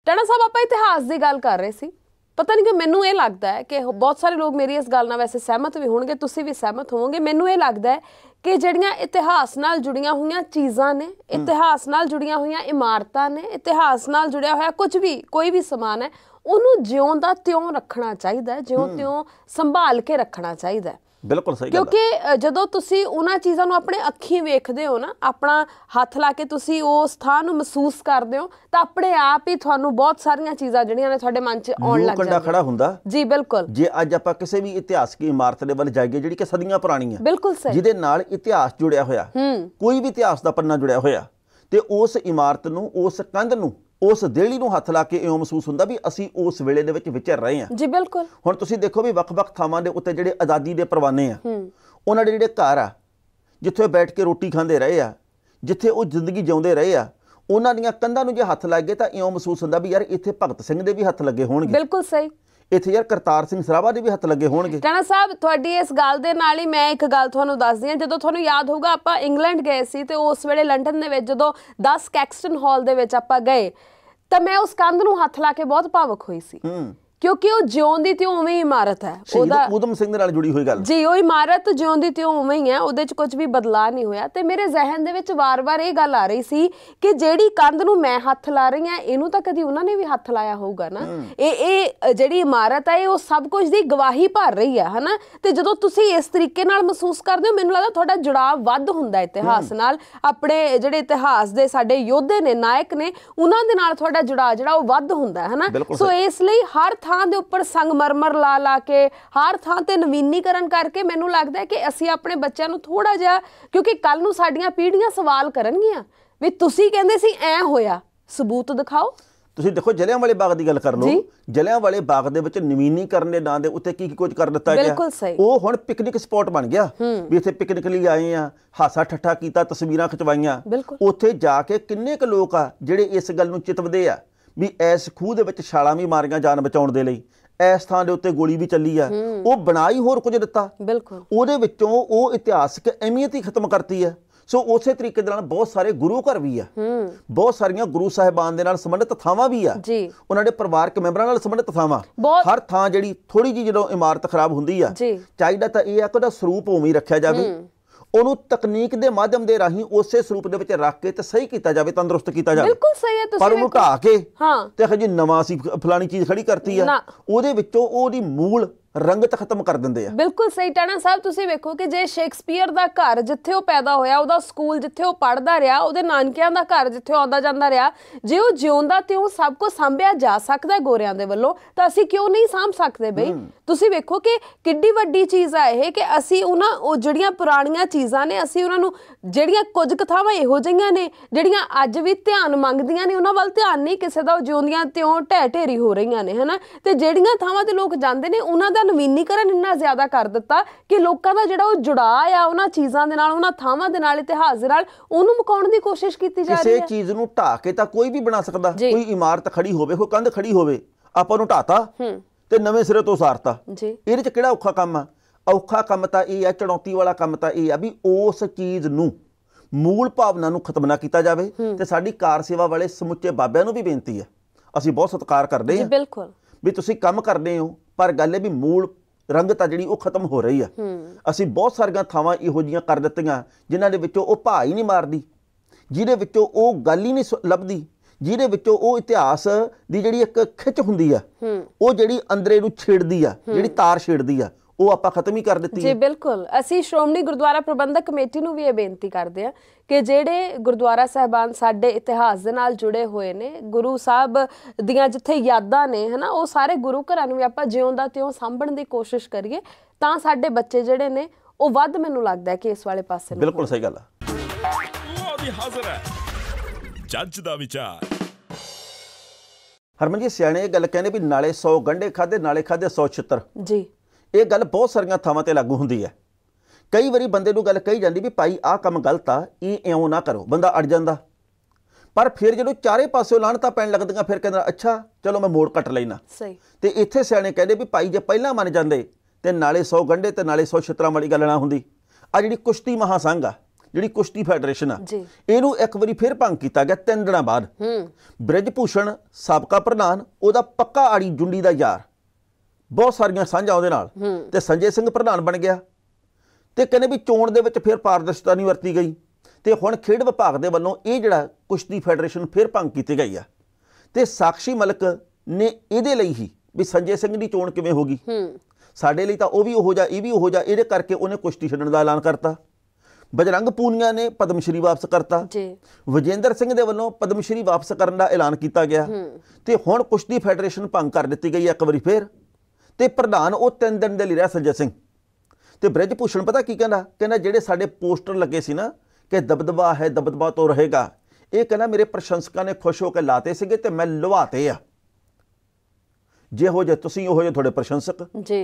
ਟਣਾ ਸਾਹਿਬ ਆਪਾਂ ਇਤਿਹਾਸ ਦੀ ਗੱਲ ਕਰ ਰਹੇ ਸੀ ਪਤਾ ਨਹੀਂ ਕਿ ਮੈਨੂੰ ਇਹ ਲੱਗਦਾ ਹੈ ਕਿ ਬਹੁਤ ਸਾਰੇ ਲੋਕ ਮੇਰੀ ਇਸ ਗੱਲ ਨਾਲ ਵੈਸੇ ਸਹਿਮਤ ਵੀ ਹੋਣਗੇ ਤੁਸੀਂ ਵੀ ਸਹਿਮਤ ਹੋਵੋਗੇ ਮੈਨੂੰ ਇਹ ਲੱਗਦਾ ਹੈ ਕਿ ਜਿਹੜੀਆਂ ਇਤਿਹਾਸ ਨਾਲ ਜੁੜੀਆਂ ਹੋਈਆਂ ਚੀਜ਼ਾਂ ਨੇ ਇਤਿਹਾਸ ਨਾਲ ਜੁੜੀਆਂ ਹੋਈਆਂ ਇਮਾਰਤਾਂ ਨੇ ਇਤਿਹਾਸ ਨਾਲ ਜੁੜਿਆ ਹੋਇਆ ਕੁਝ ਵੀ ਕੋਈ ਵੀ ਸਮਾਨ ਹੈ ਉਹਨੂੰ ਜਿਉਂ ਦਾ ਤਿਉਂ ਰੱਖਣਾ ਚਾਹੀਦਾ ਹੈ ਜਿਉਂ ਤਿਉਂ ਸੰਭਾਲ ਕੇ ਰੱਖਣਾ ਚਾਹੀਦਾ ਹੈ ਬਿਲਕੁਲ ਸਹੀ ਕਿਉਂਕਿ ਜਦੋਂ ਤੁਸੀਂ ਉਹਨਾਂ ਚੀਜ਼ਾਂ ਨੂੰ ਆਪਣੇ ਅੱਖੀਂ ਵੇਖਦੇ ਹੋ ਨਾ ਆਪਣਾ ਹੱਥ ਲਾ ਕੇ ਤੁਸੀਂ ਉਹ ਸਥਾਨ ਨੂੰ ਮਹਿਸੂਸ ਕਰਦੇ ਹੋ ਤਾਂ ਆਪਣੇ ਆਪ ਹੀ ਤੁਹਾਨੂੰ ਬਹੁਤ ਸਾਰੀਆਂ ਚੀਜ਼ਾਂ ਜਿਹੜੀਆਂ ਨੇ ਤੁਹਾਡੇ ਮਨ 'ਚ ਆਉਣ ਲੱਗ ਜਾਂਦੀਆਂ ਖੜਾ ਹੁੰਦਾ ਜੀ ਬਿਲਕੁਲ ਜੇ ਅੱਜ ਆਪਾਂ ਕਿਸੇ ਵੀ ਇਤਿਹਾਸਕ ਇਮਾਰਤ ਦੇ ਵੱਲ ਜਾਈਏ ਜਿਹੜੀ ਕਿ ਸਦੀਆਂ ਪੁਰਾਣੀ ਹੈ ਬਿਲਕੁਲ ਸਹੀ ਜਿਹਦੇ ਨਾਲ ਇਤਿਹਾਸ ਜੁੜਿਆ ਹੋਇਆ ਕੋਈ ਵੀ ਇਤਿਹਾਸ ਦਾ ਪੰਨਾ ਜੁੜਿਆ ਹੋਇਆ ਤੇ ਉਸ ਇਮਾਰਤ ਨੂੰ ਉਸ ਕੰਧ ਨੂੰ ਉਸ ਦੇਲੀ ਨੂੰ ਹੱਥ ਲਾ ਕੇ ਇਉਂ ਮਹਿਸੂਸ ਹੁੰਦਾ ਵੀ ਅਸੀਂ ਉਸ ਵੇਲੇ ਦੇ ਵਿੱਚ ਵਿਚਰ ਰਹੇ ਹਾਂ ਜੀ ਬਿਲਕੁਲ ਹੁਣ ਤੁਸੀਂ ਦੇਖੋ ਵੀ ਵੱਖ-ਵੱਖ ਥਾਵਾਂ ਦੇ ਉੱਤੇ ਜਿਹੜੇ ਆਜ਼ਾਦੀ ਦੇ ਪਰਵਾਨੇ ਆ ਉਹਨਾਂ ਦੇ ਜਿਹੜੇ ਘਰ ਆ ਜਿੱਥੇ ਬੈਠ ਕੇ ਰੋਟੀ ਖਾਂਦੇ ਰਹੇ ਆ ਜਿੱਥੇ ਉਹ ਜ਼ਿੰਦਗੀ ਜਿਉਂਦੇ ਰਹੇ ਆ ਉਹਨਾਂ ਦੀਆਂ ਕੰਧਾਂ ਨੂੰ ਜੇ ਹੱਥ ਲੱਗੇ ਤਾਂ ਇਉਂ ਮਹਿਸੂਸ ਹੁੰਦਾ ਵੀ ਯਾਰ ਇੱਥੇ ਭਗਤ ਸਿੰਘ ਦੇ ਵੀ ਹੱਥ ਲੱਗੇ ਹੋਣਗੇ ਬਿਲਕੁਲ ਸਹੀ ਇੱਥੇ ਯਾਰ ਕਰਤਾਰ ਸਿੰਘ ਸਰਾਭਾ ਦੇ ਵੀ ਹੱਥ ਲੱਗੇ ਹੋਣਗੇ ਟਾਣਾ ਸਾਹਿਬ ਤੁਹਾਡੀ ਇਸ ਗੱਲ ਦੇ ਨਾਲ ਹੀ ਮੈਂ ਇੱਕ ਗੱਲ ਤੁਹਾਨੂੰ ਦੱਸਦੀ ਹਾਂ ਜਦੋਂ ਤੁਹਾਨੂੰ ਯਾਦ ਹੋਊਗਾ ਆਪਾਂ ਇੰਗਲੈਂਡ ਗਏ ਸੀ ਤੇ ਉਸ ਵੇਲੇ ਲੰਡਨ ਦੇ ਵਿੱਚ ਜਦੋਂ 10 ਕੈਕਸਟਨ ਹਾਲ ਦੇ ਵਿੱਚ ਆਪਾਂ ਗਏ ਤਾਂ ਮੈਂ ਉਸ ਕੰਧ ਨੂੰ ਹੱਥ ਲਾ ਕੇ ਬਹੁਤ ਭਾਵਕ ਹੋਈ ਸੀ ਹੂੰ ਕਿਉਂਕਿ ਉਹ ਜਿਉਂਦੀ ਤੇ ਉਵੇਂ ਹੀ ਇਮਾਰਤ ਹੈ ਉਹਦਾ ਉਦਮ ਸਿੰਘ ਨਾਲ ਜੁੜੀ ਹੋਈ ਗੱਲ ਜੀ ਉਹ ਇਮਾਰਤ ਜਿਉਂਦੀ ਤੇ ਉਵੇਂ ਹੀ ਹੈ ਉਹਦੇ 'ਚ ਕੁਝ ਵੀ ਬਦਲਾਅ ਨਹੀਂ ਹੋਇਆ ਤੇ ਮੇਰੇ ਜ਼ਿਹਨ ਦੇ ਵਿੱਚ ਵਾਰ-ਵਾਰ ਇਹ ਗੱਲ ਆ ਰਹੀ ਸੀ ਕਿ ਜਿਹੜੀ ਕੰਧ ਨੂੰ ਮੈਂ ਹੱਥ ਲਾ ਰਹੀ ਹਾਂ ਇਹਨੂੰ ਤਾਂ ਕਦੀ ਉਹਨਾਂ ਨੇ ਵੀ ਹੱਥ ਲਾਇਆ ਹੋਊਗਾ ਨਾ ਇਹ ਇਹ ਜਿਹੜੀ ਇਮਾਰਤ ਹੈ ਉਹ ਸਭ ਕੁਝ ਦੀ ਗਵਾਹੀ ਭਰ ਰਹੀ ਹੈ ਹਨਾ ਤੇ ਜਦੋਂ ਤੁਸੀਂ ਇਸ ਤਰੀਕੇ ਨਾਲ ਮਹਿਸੂਸ ਕਰਦੇ ਹੋ ਮੈਨੂੰ ਲੱਗਦਾ ਤੁਹਾਡਾ ਜੁੜਾਵ ਵੱਧ ਹੁੰਦਾ ਇਤਿਹਾਸ ਨਾਲ ਆਪਣੇ ਜਿਹੜੇ ਇਤਿਹਾਸ ਦੇ ਸਾਡੇ ਯੋਧੇ ਨੇ ਨਾਇਕ ਨੇ ਉਹਨਾਂ ਦੇ ਨਾਲ ਤੁਹਾਡਾ ਜੁੜਾਅ ਜਿਹੜਾ ਉਹ ਵੱਧ ਹੁੰਦਾ ਹੈ ਹਨਾ ਸੋ ਇਸ ਲਈ ਹਰ ਥਾਂ ਦੇ ਉੱਪਰ ਸੰਗਮਰਮਰ ਲਾ ਲਾ ਕੇ ਹਰ ਥਾਂ ਤੇ ਨਵੀਨੀਕਰਨ ਕਰਕੇ ਮੈਨੂੰ ਲੱਗਦਾ ਕਿ ਅਸੀਂ ਆਪਣੇ ਬੱਚਿਆਂ ਨੂੰ ਥੋੜਾ ਜਿਹਾ ਕਿਉਂਕਿ ਕੱਲ ਨੂੰ ਸਾਡੀਆਂ ਪੀੜ੍ਹੀਆਂ ਸਵਾਲ ਕਰਨਗੀਆਂ ਵੀ ਤੁਸੀਂ ਕਹਿੰਦੇ ਸੀ ਐ ਹੋਇਆ ਸਬੂਤ ਦਿਖਾਓ ਤੁਸੀਂ ਦੇਖੋ ਜਲਿਆਂ ਵਾਲੇ ਬਾਗ ਦੀ ਗੱਲ ਕਰ ਲਓ ਜਲਿਆਂ ਵਾਲੇ ਬਾਗ ਦੇ ਵਿੱਚ ਨਵੀਨੀ ਕਰਨ ਦੇ ਨਾਂ ਦੇ ਉੱਤੇ ਕੀ ਕੀ ਕੁਝ ਕਰ ਦਿੱਤਾ ਗਿਆ ਉਹ ਹੁਣ ਪਿਕਨਿਕ ਸਪੌਟ ਬਣ ਗਿਆ ਵੀ ਇੱਥੇ ਪਿਕਨਿਕ ਲਈ ਆਏ ਆ ਹਾਸਾ ਠੱਠਾ ਕੀਤਾ ਤਸਵੀਰਾਂ ਖਿਚਵਾਈਆਂ ਉੱਥੇ ਜਾ ਕੇ ਕਿੰਨੇ ਕੁ ਲੋਕ ਆ ਜਿਹੜੇ ਇਸ ਗੱਲ ਨੂੰ ਚਿਤਵਦੇ ਆ ਵੀ ਐਸ ਖੂਹ ਦੇ ਵਿੱਚ ਛਾਲਾਂ ਵੀ ਮਾਰੀਆਂ ਜਾਨ ਬਚਾਉਣ ਦੇ ਲਈ ਇਸ ਥਾਂ ਦੇ ਉੱਤੇ ਗੋਲੀ ਵੀ ਚੱਲੀ ਆ ਉਹ ਬਣਾਈ ਹੋਰ ਕੁਝ ਦਿੱਤਾ ਬਿਲਕੁਲ ਉਹਦੇ ਵਿੱਚੋਂ ਉਹ ਇਤਿਹਾਸਿਕ ਅਹਿਮੀਅਤ ਹੀ ਖਤਮ ਕਰਤੀ ਆ ਸੋ ਉਸੇ ਤਰੀਕੇ ਦੇ ਨਾਲ ਬਹੁਤ ਸਾਰੇ ਗੁਰੂ ਘਰ ਵੀ ਆ ਬਹੁਤ ਸਾਰੀਆਂ ਗੁਰੂ ਸਾਹਿਬਾਨ ਦੇ ਨਾਲ ਸੰਬੰਧਿਤ ਥਾਵਾਂ ਵੀ ਆ ਜੀ ਉਹਨਾਂ ਦੇ ਪਰਿਵਾਰਕ ਮੈਂਬਰਾਂ ਨਾਲ ਸੰਬੰਧਿਤ ਥਾਵਾਂ ਹਰ ਥਾਂ ਜਿਹੜੀ ਥੋੜੀ ਜੀ ਜਦੋਂ ਇਮਾਰਤ ਖਰਾਬ ਹੁੰਦੀ ਆ ਚਾਹੀਦਾ ਤਾਂ ਇਹ ਆ ਕਿ ਉਹਦਾ ਸਰੂਪ ਉਵੇਂ ਹੀ ਰੱਖਿਆ ਜਾਵੇ ਉਹਨੂੰ ਤਕਨੀਕ ਦੇ ਮਾਧਿਅਮ ਦੇ ਰਾਹੀਂ ਉਸੇ ਸਰੂਪ ਦੇ ਵਿੱਚ ਰੱਖ ਕੇ ਤੇ ਸਹੀ ਕੀਤਾ ਜਾਵੇ ਤੰਦਰੁਸਤ ਕੀਤਾ ਜਾਵੇ ਬਿਲਕੁਲ ਸਹੀ ਹੈ ਤੁਸੀਂ ਪਰ ਉਹਨੂੰ ਢਾ ਕੇ ਹਾਂ ਤੇ ਅਖੇ ਜੀ ਨਵਾਂ ਸੀ ਫਲਾਣੀ ਚੀਜ਼ ਖੜੀ ਕਰਤੀ ਆ ਉਹਦੇ ਵਿੱਚੋਂ ਉਹਦੀ ਮੂਲ ਰੰਗਤ ਖਤਮ ਕਰ ਦਿੰਦੇ ਆ ਬਿਲਕੁਲ ਸਹੀ ਟਾਣਾ ਸਾਹਿਬ ਤੁਸੀਂ ਵੇਖੋ ਕਿ ਜੇ ਸ਼ੇਕਸਪੀਅਰ ਦਾ ਘਰ ਜਿੱਥੇ ਉਹ ਪੈਦਾ ਹੋਇਆ ਉਹਦਾ ਸਕੂਲ ਜਿੱਥੇ ਉਹ ਪੜ੍ਹਦਾ ਰਿਹਾ ਉਹਦੇ ਨਾਨਕਿਆਂ ਦਾ ਘਰ ਜਿੱਥੇ ਆਉਂਦਾ ਜਾਂਦਾ ਰਿਹਾ ਜੇ ਉਹ ਜਿਉਂਦਾ ਤੇ ਉਹ ਸਭ ਕੁਝ ਸੰਭਿਆ ਜਾ ਸਕਦਾ ਗੋਰਿਆਂ ਦੇ ਵੱਲੋਂ ਤਾਂ ਅਸੀਂ ਕਿਉਂ ਨਹੀਂ ਸਾਂਭ ਸਕਦੇ ਬਈ ਤੁਸੀਂ ਵੇਖੋ ਕਿ ਕਿੱਡੀ ਵੱਡੀ ਚੀਜ਼ ਆ ਇਹ ਕਿ ਅਸੀਂ ਉਹਨਾਂ ਉਹ ਜਿਹੜੀਆਂ ਪੁਰਾਣੀਆਂ ਚੀਜ਼ਾਂ ਨੇ ਅਸੀਂ ਉਹਨਾਂ ਨੂੰ ਜਿਹੜੀਆਂ ਕੁਝ ਕਥਾਵਾਂ ਇਹੋ ਜਿਹੀਆਂ ਨੇ ਜਿਹੜੀਆਂ ਅੱਜ ਵੀ ਧਿਆਨ ਮੰਗਦੀਆਂ ਨੇ ਉਹਨਾਂ ਵੱਲ ਧਿਆਨ ਨਹੀਂ ਕਿਸੇ ਦਾ ਜਿਉਂਦੀਆਂ ਉਹ ਢਹਿ ਢੇਰੀ ਹੋ ਰਹੀਆਂ ਨੇ ਹਨਾ ਤੇ ਜਿਹੜੀਆਂ ਥਾਵਾਂ ਤੇ ਲੋਕ ਜਾਂਦੇ ਨੇ ਉਹਨਾਂ ਦਾ ਦਾ ਨਵੀਨੀਕਰਨ ਇੰਨਾ ਜ਼ਿਆਦਾ ਕਰ ਦਿੱਤਾ ਕਿ ਲੋਕਾਂ ਦਾ ਜਿਹੜਾ ਉਹ ਜੁੜਾਅ ਆ ਉਹਨਾਂ ਚੀਜ਼ਾਂ ਦੇ ਨਾਲ ਉਹਨਾਂ ਥਾਵਾਂ ਦੇ ਨਾਲ ਇਤਿਹਾਸ ਦੇ ਨਾਲ ਉਹਨੂੰ ਮੁਕਾਉਣ ਦੀ ਕੋਸ਼ਿਸ਼ ਕੀਤੀ ਜਾ ਰਹੀ ਹੈ ਕਿਸੇ ਚੀਜ਼ ਨੂੰ ਢਾ ਕੇ ਤਾਂ ਕੋਈ ਵੀ ਬਣਾ ਸਕਦਾ ਕੋਈ ਇਮਾਰਤ ਖੜੀ ਹੋਵੇ ਕੋਈ ਕੰਧ ਖੜੀ ਹੋਵੇ ਆਪਾਂ ਨੂੰ ਢਾਤਾ ਤੇ ਨਵੇਂ ਸਿਰੇ ਤੋਂ ਸਾਰਤਾ ਇਹਦੇ ਚ ਕਿਹੜਾ ਔਖਾ ਕੰਮ ਆ ਔਖਾ ਕੰਮ ਤਾਂ ਇਹ ਆ ਚੜੌਤੀ ਵਾਲਾ ਕੰਮ ਤਾਂ ਇਹ ਆ ਵੀ ਉਸ ਚੀਜ਼ ਨੂੰ ਮੂਲ ਭਾਵਨਾ ਨੂੰ ਖਤਮ ਨਾ ਕੀਤਾ ਜਾਵੇ ਤੇ ਸਾਡੀ ਕਾਰ ਸੇਵਾ ਵਾਲੇ ਸਮੁੱਚੇ ਬਾਬਿਆਂ ਨੂੰ ਵੀ ਬੇਨਤੀ ਹੈ ਅਸੀਂ ਬਹੁਤ ਸਤਿਕਾਰ ਕਰਦੇ ਹਾਂ ਜੀ ਬਿਲਕੁਲ ਵੀ ਤੁਸੀਂ ਕੰਮ ਕਰਦੇ ਹੋ ਪਰ ਗੱਲ ਇਹ ਵੀ ਮੂਲ ਰੰਗਤਾ ਜਿਹੜੀ ਉਹ ਖਤਮ ਹੋ ਰਹੀ ਆ ਅਸੀਂ ਬਹੁਤ ਸਾਰੀਆਂ ਥਾਵਾਂ ਇਹੋ ਜੀਆਂ ਕਰ ਦਿੱਤੀਆਂ ਜਿਨ੍ਹਾਂ ਦੇ ਵਿੱਚੋਂ ਉਹ ਭਾ ਹੀ ਨਹੀਂ ਮਾਰਦੀ ਜਿਹਦੇ ਵਿੱਚੋਂ ਉਹ ਗੱਲ ਹੀ ਨਹੀਂ ਲੱਭਦੀ ਜਿਹਦੇ ਵਿੱਚੋਂ ਉਹ ਇਤਿਹਾਸ ਦੀ ਜਿਹੜੀ ਇੱਕ ਖਿੱਚ ਹੁੰਦੀ ਆ ਉਹ ਜਿਹੜੀ ਅੰਦਰੇ ਨੂੰ ਛੇੜਦੀ ਆ ਜਿਹੜੀ ਤਾਰ ਛੇੜਦੀ ਆ ਉਹ ਆਪਾਂ ਖਤਮ ਹੀ ਕਰ ਦਿੱਤੀ ਜੀ ਬਿਲਕੁਲ ਅਸੀਂ ਸ਼੍ਰੋਮਣੀ ਗੁਰਦੁਆਰਾ ਪ੍ਰਬੰਧਕ ਕਮੇਟੀ ਨੂੰ ਵੀ ਇਹ ਬੇਨਤੀ ਕਰਦੇ ਆ ਕਿ ਜਿਹੜੇ ਗੁਰਦੁਆਰਾ ਸਹਿਬਾਨ ਸਾਡੇ ਇਤਿਹਾਸ ਦੇ ਨਾਲ ਜੁੜੇ ਹੋਏ ਨੇ ਗੁਰੂ ਸਾਹਿਬ ਦੀਆਂ ਜਿੱਥੇ ਯਾਦਾਂ ਨੇ ਹਨਾ ਉਹ ਸਾਰੇ ਗੁਰੂ ਘਰਾਂ ਨੂੰ ਵੀ ਆਪਾਂ ਜਿਉਂਦਾ ਤਿਉਂ ਸਾਂਭਣ ਦੀ ਕੋਸ਼ਿਸ਼ ਕਰੀਏ ਤਾਂ ਸਾਡੇ ਬੱਚੇ ਜਿਹੜੇ ਨੇ ਉਹ ਵੱਧ ਮੈਨੂੰ ਲੱਗਦਾ ਕਿ ਇਸ ਵਾਲੇ ਪਾਸੇ ਨੂੰ ਬਿਲਕੁਲ ਸਹੀ ਗੱਲ ਆ ਉਹ ਵੀ ਹਾਜ਼ਰ ਹੈ ਜੱਜ ਦਾ ਵਿਚਾਰ ਹਰਮਨ ਜੀ ਸਿਆਣੇ ਇਹ ਗੱਲ ਕਹਿੰਦੇ ਵੀ ਨਾਲੇ 100 ਗੰਢੇ ਖਾਦੇ ਨਾਲੇ ਖਾਦੇ 176 ਜੀ ਇਹ ਗੱਲ ਬਹੁਤ ਸਾਰੀਆਂ ਥਾਵਾਂ ਤੇ ਲਾਗੂ ਹੁੰਦੀ ਹੈ ਕਈ ਵਾਰੀ ਬੰਦੇ ਨੂੰ ਗੱਲ ਕਹੀ ਜਾਂਦੀ ਵੀ ਭਾਈ ਆਹ ਕੰਮ ਗਲਤ ਆ ਇਹ ਐਉਂ ਨਾ ਕਰੋ ਬੰਦਾ ਅੜ ਜਾਂਦਾ ਪਰ ਫਿਰ ਜਦੋਂ ਚਾਰੇ ਪਾਸੇ ਲਾਣਤਾ ਪੈਣ ਲੱਗਦੀਆਂ ਫਿਰ ਕਹਿੰਦਾ ਅੱਛਾ ਚਲੋ ਮੈਂ ਮੋੜ ਕੱਟ ਲੈਣਾ ਸਹੀ ਤੇ ਇੱਥੇ ਸਿਆਣੇ ਕਹਿੰਦੇ ਵੀ ਭਾਈ ਜੇ ਪਹਿਲਾਂ ਮੰਨ ਜਾਂਦੇ ਤੇ ਨਾਲੇ 100 ਗੰਢੇ ਤੇ ਨਾਲੇ 100 ਛਤਰਾਂ ਵਾਲੀ ਗੱਲ ਨਾ ਹੁੰਦੀ ਆ ਜਿਹੜੀ ਕੁਸ਼ਤੀ ਸੰਘ ਆ ਜਿਹੜੀ ਕੁਸ਼ਤੀ ਫੈਡਰੇਸ਼ਨ ਆ ਇਹਨੂੰ ਇੱਕ ਵਾਰੀ ਫਿਰ ਭੰਗ ਕੀਤਾ ਗਿਆ ਤਿੰਨ ਦਿਨਾਂ ਬਾਅਦ ਹੂੰ ਬ੍ਰਿਜ ਭੂਸ਼ਣ ਸਾਬਕਾ ਪ੍ਰਧਾਨ ਉਹਦਾ ਪੱਕਾ ਆੜੀ ਜੁੰਡੀ ਦਾ ਯਾਰ ਬਹੁਤ ਸਾਰੀਆਂ ਸਾਂਝਾਂ ਉਹਦੇ ਨਾਲ ਤੇ ਸੰਜੇ ਸਿੰਘ ਪ੍ਰਧਾਨ ਬਣ ਗਿਆ ਤੇ ਕਹਿੰਦੇ ਵੀ ਚੋਣ ਦੇ ਵਿੱਚ ਫਿਰ ਪਾਰਦਰਸ਼ਤਾ ਨਹੀਂ ਵਰਤੀ ਗਈ ਤੇ ਹੁਣ ਖੇਡ ਵਿਭਾਗ ਦੇ ਵੱਲੋਂ ਇਹ ਜਿਹੜਾ ਕੁਸ਼ਤੀ ਫੈਡਰੇਸ਼ਨ ਫਿਰ ਭੰਗ ਕੀਤੀ ਗਈ ਆ ਤੇ ਸਾਖੀ ਮਲਕ ਨੇ ਇਹਦੇ ਲਈ ਹੀ ਵੀ ਸੰਜੇ ਸਿੰਘ ਦੀ ਚੋਣ ਕਿਵੇਂ ਹੋਗੀ ਸਾਡੇ ਲਈ ਤਾਂ ਉਹ ਵੀ ਉਹ ਜਾ ਇਹ ਵੀ ਉਹ ਜਾ ਇਹਦੇ ਕਰਕੇ ਉਹਨੇ ਕੁਸ਼ਤੀ ਛੱਡਣ ਦਾ ਐਲਾਨ ਕਰਤਾ ਬਜਰੰਗ ਪੂਨੀਆ ਨੇ ਪਦਮ ਸ਼੍ਰੀ ਵਾਪਸ ਕਰਤਾ ਜੀ ਵਿਜੇਂਦਰ ਸਿੰਘ ਦੇ ਵੱਲੋਂ ਪਦਮ ਸ਼੍ਰੀ ਵਾਪਸ ਕਰਨ ਦਾ ਐਲਾਨ ਕੀਤਾ ਗਿਆ ਤੇ ਹੁਣ ਕੁਸ਼ਤੀ ਫੈਡਰੇਸ਼ਨ ਭੰਗ ਕਰ ਦਿੱਤੀ ਗਈ ਇੱਕ ਵਾਰੀ ਫੇਰ ਤੇ ਪ੍ਰਧਾਨ ਉਹ 3 ਦਿਨ ਦੇ ਲਈ ਰਹਿ ਸੰਜੇ ਸਿੰਘ ਤੇ ਬ੍ਰਿਜ ਭੂਸ਼ਣ ਪਤਾ ਕੀ ਕਹਿੰਦਾ ਕਹਿੰਦਾ ਜਿਹੜੇ ਸਾਡੇ ਪੋਸਟਰ ਲੱਗੇ ਸੀ ਨਾ ਕਿ ਦਬਦਬਾ ਹੈ ਦਬਦਬਾ ਤੋਂ ਰਹੇਗਾ ਇਹ ਕਹਿੰਦਾ ਮੇਰੇ ਪ੍ਰਸ਼ੰਸਕਾਂ ਨੇ ਖੁਸ਼ ਹੋ ਕੇ ਲਾਤੇ ਸੀਗੇ ਤੇ ਮੈਂ ਲਵਾਤੇ ਆ ਜਿਹੋ ਜੇ ਤੁਸੀਂ ਉਹ ਜੇ ਤੁਹਾਡੇ ਪ੍ਰਸ਼ੰਸਕ ਜੀ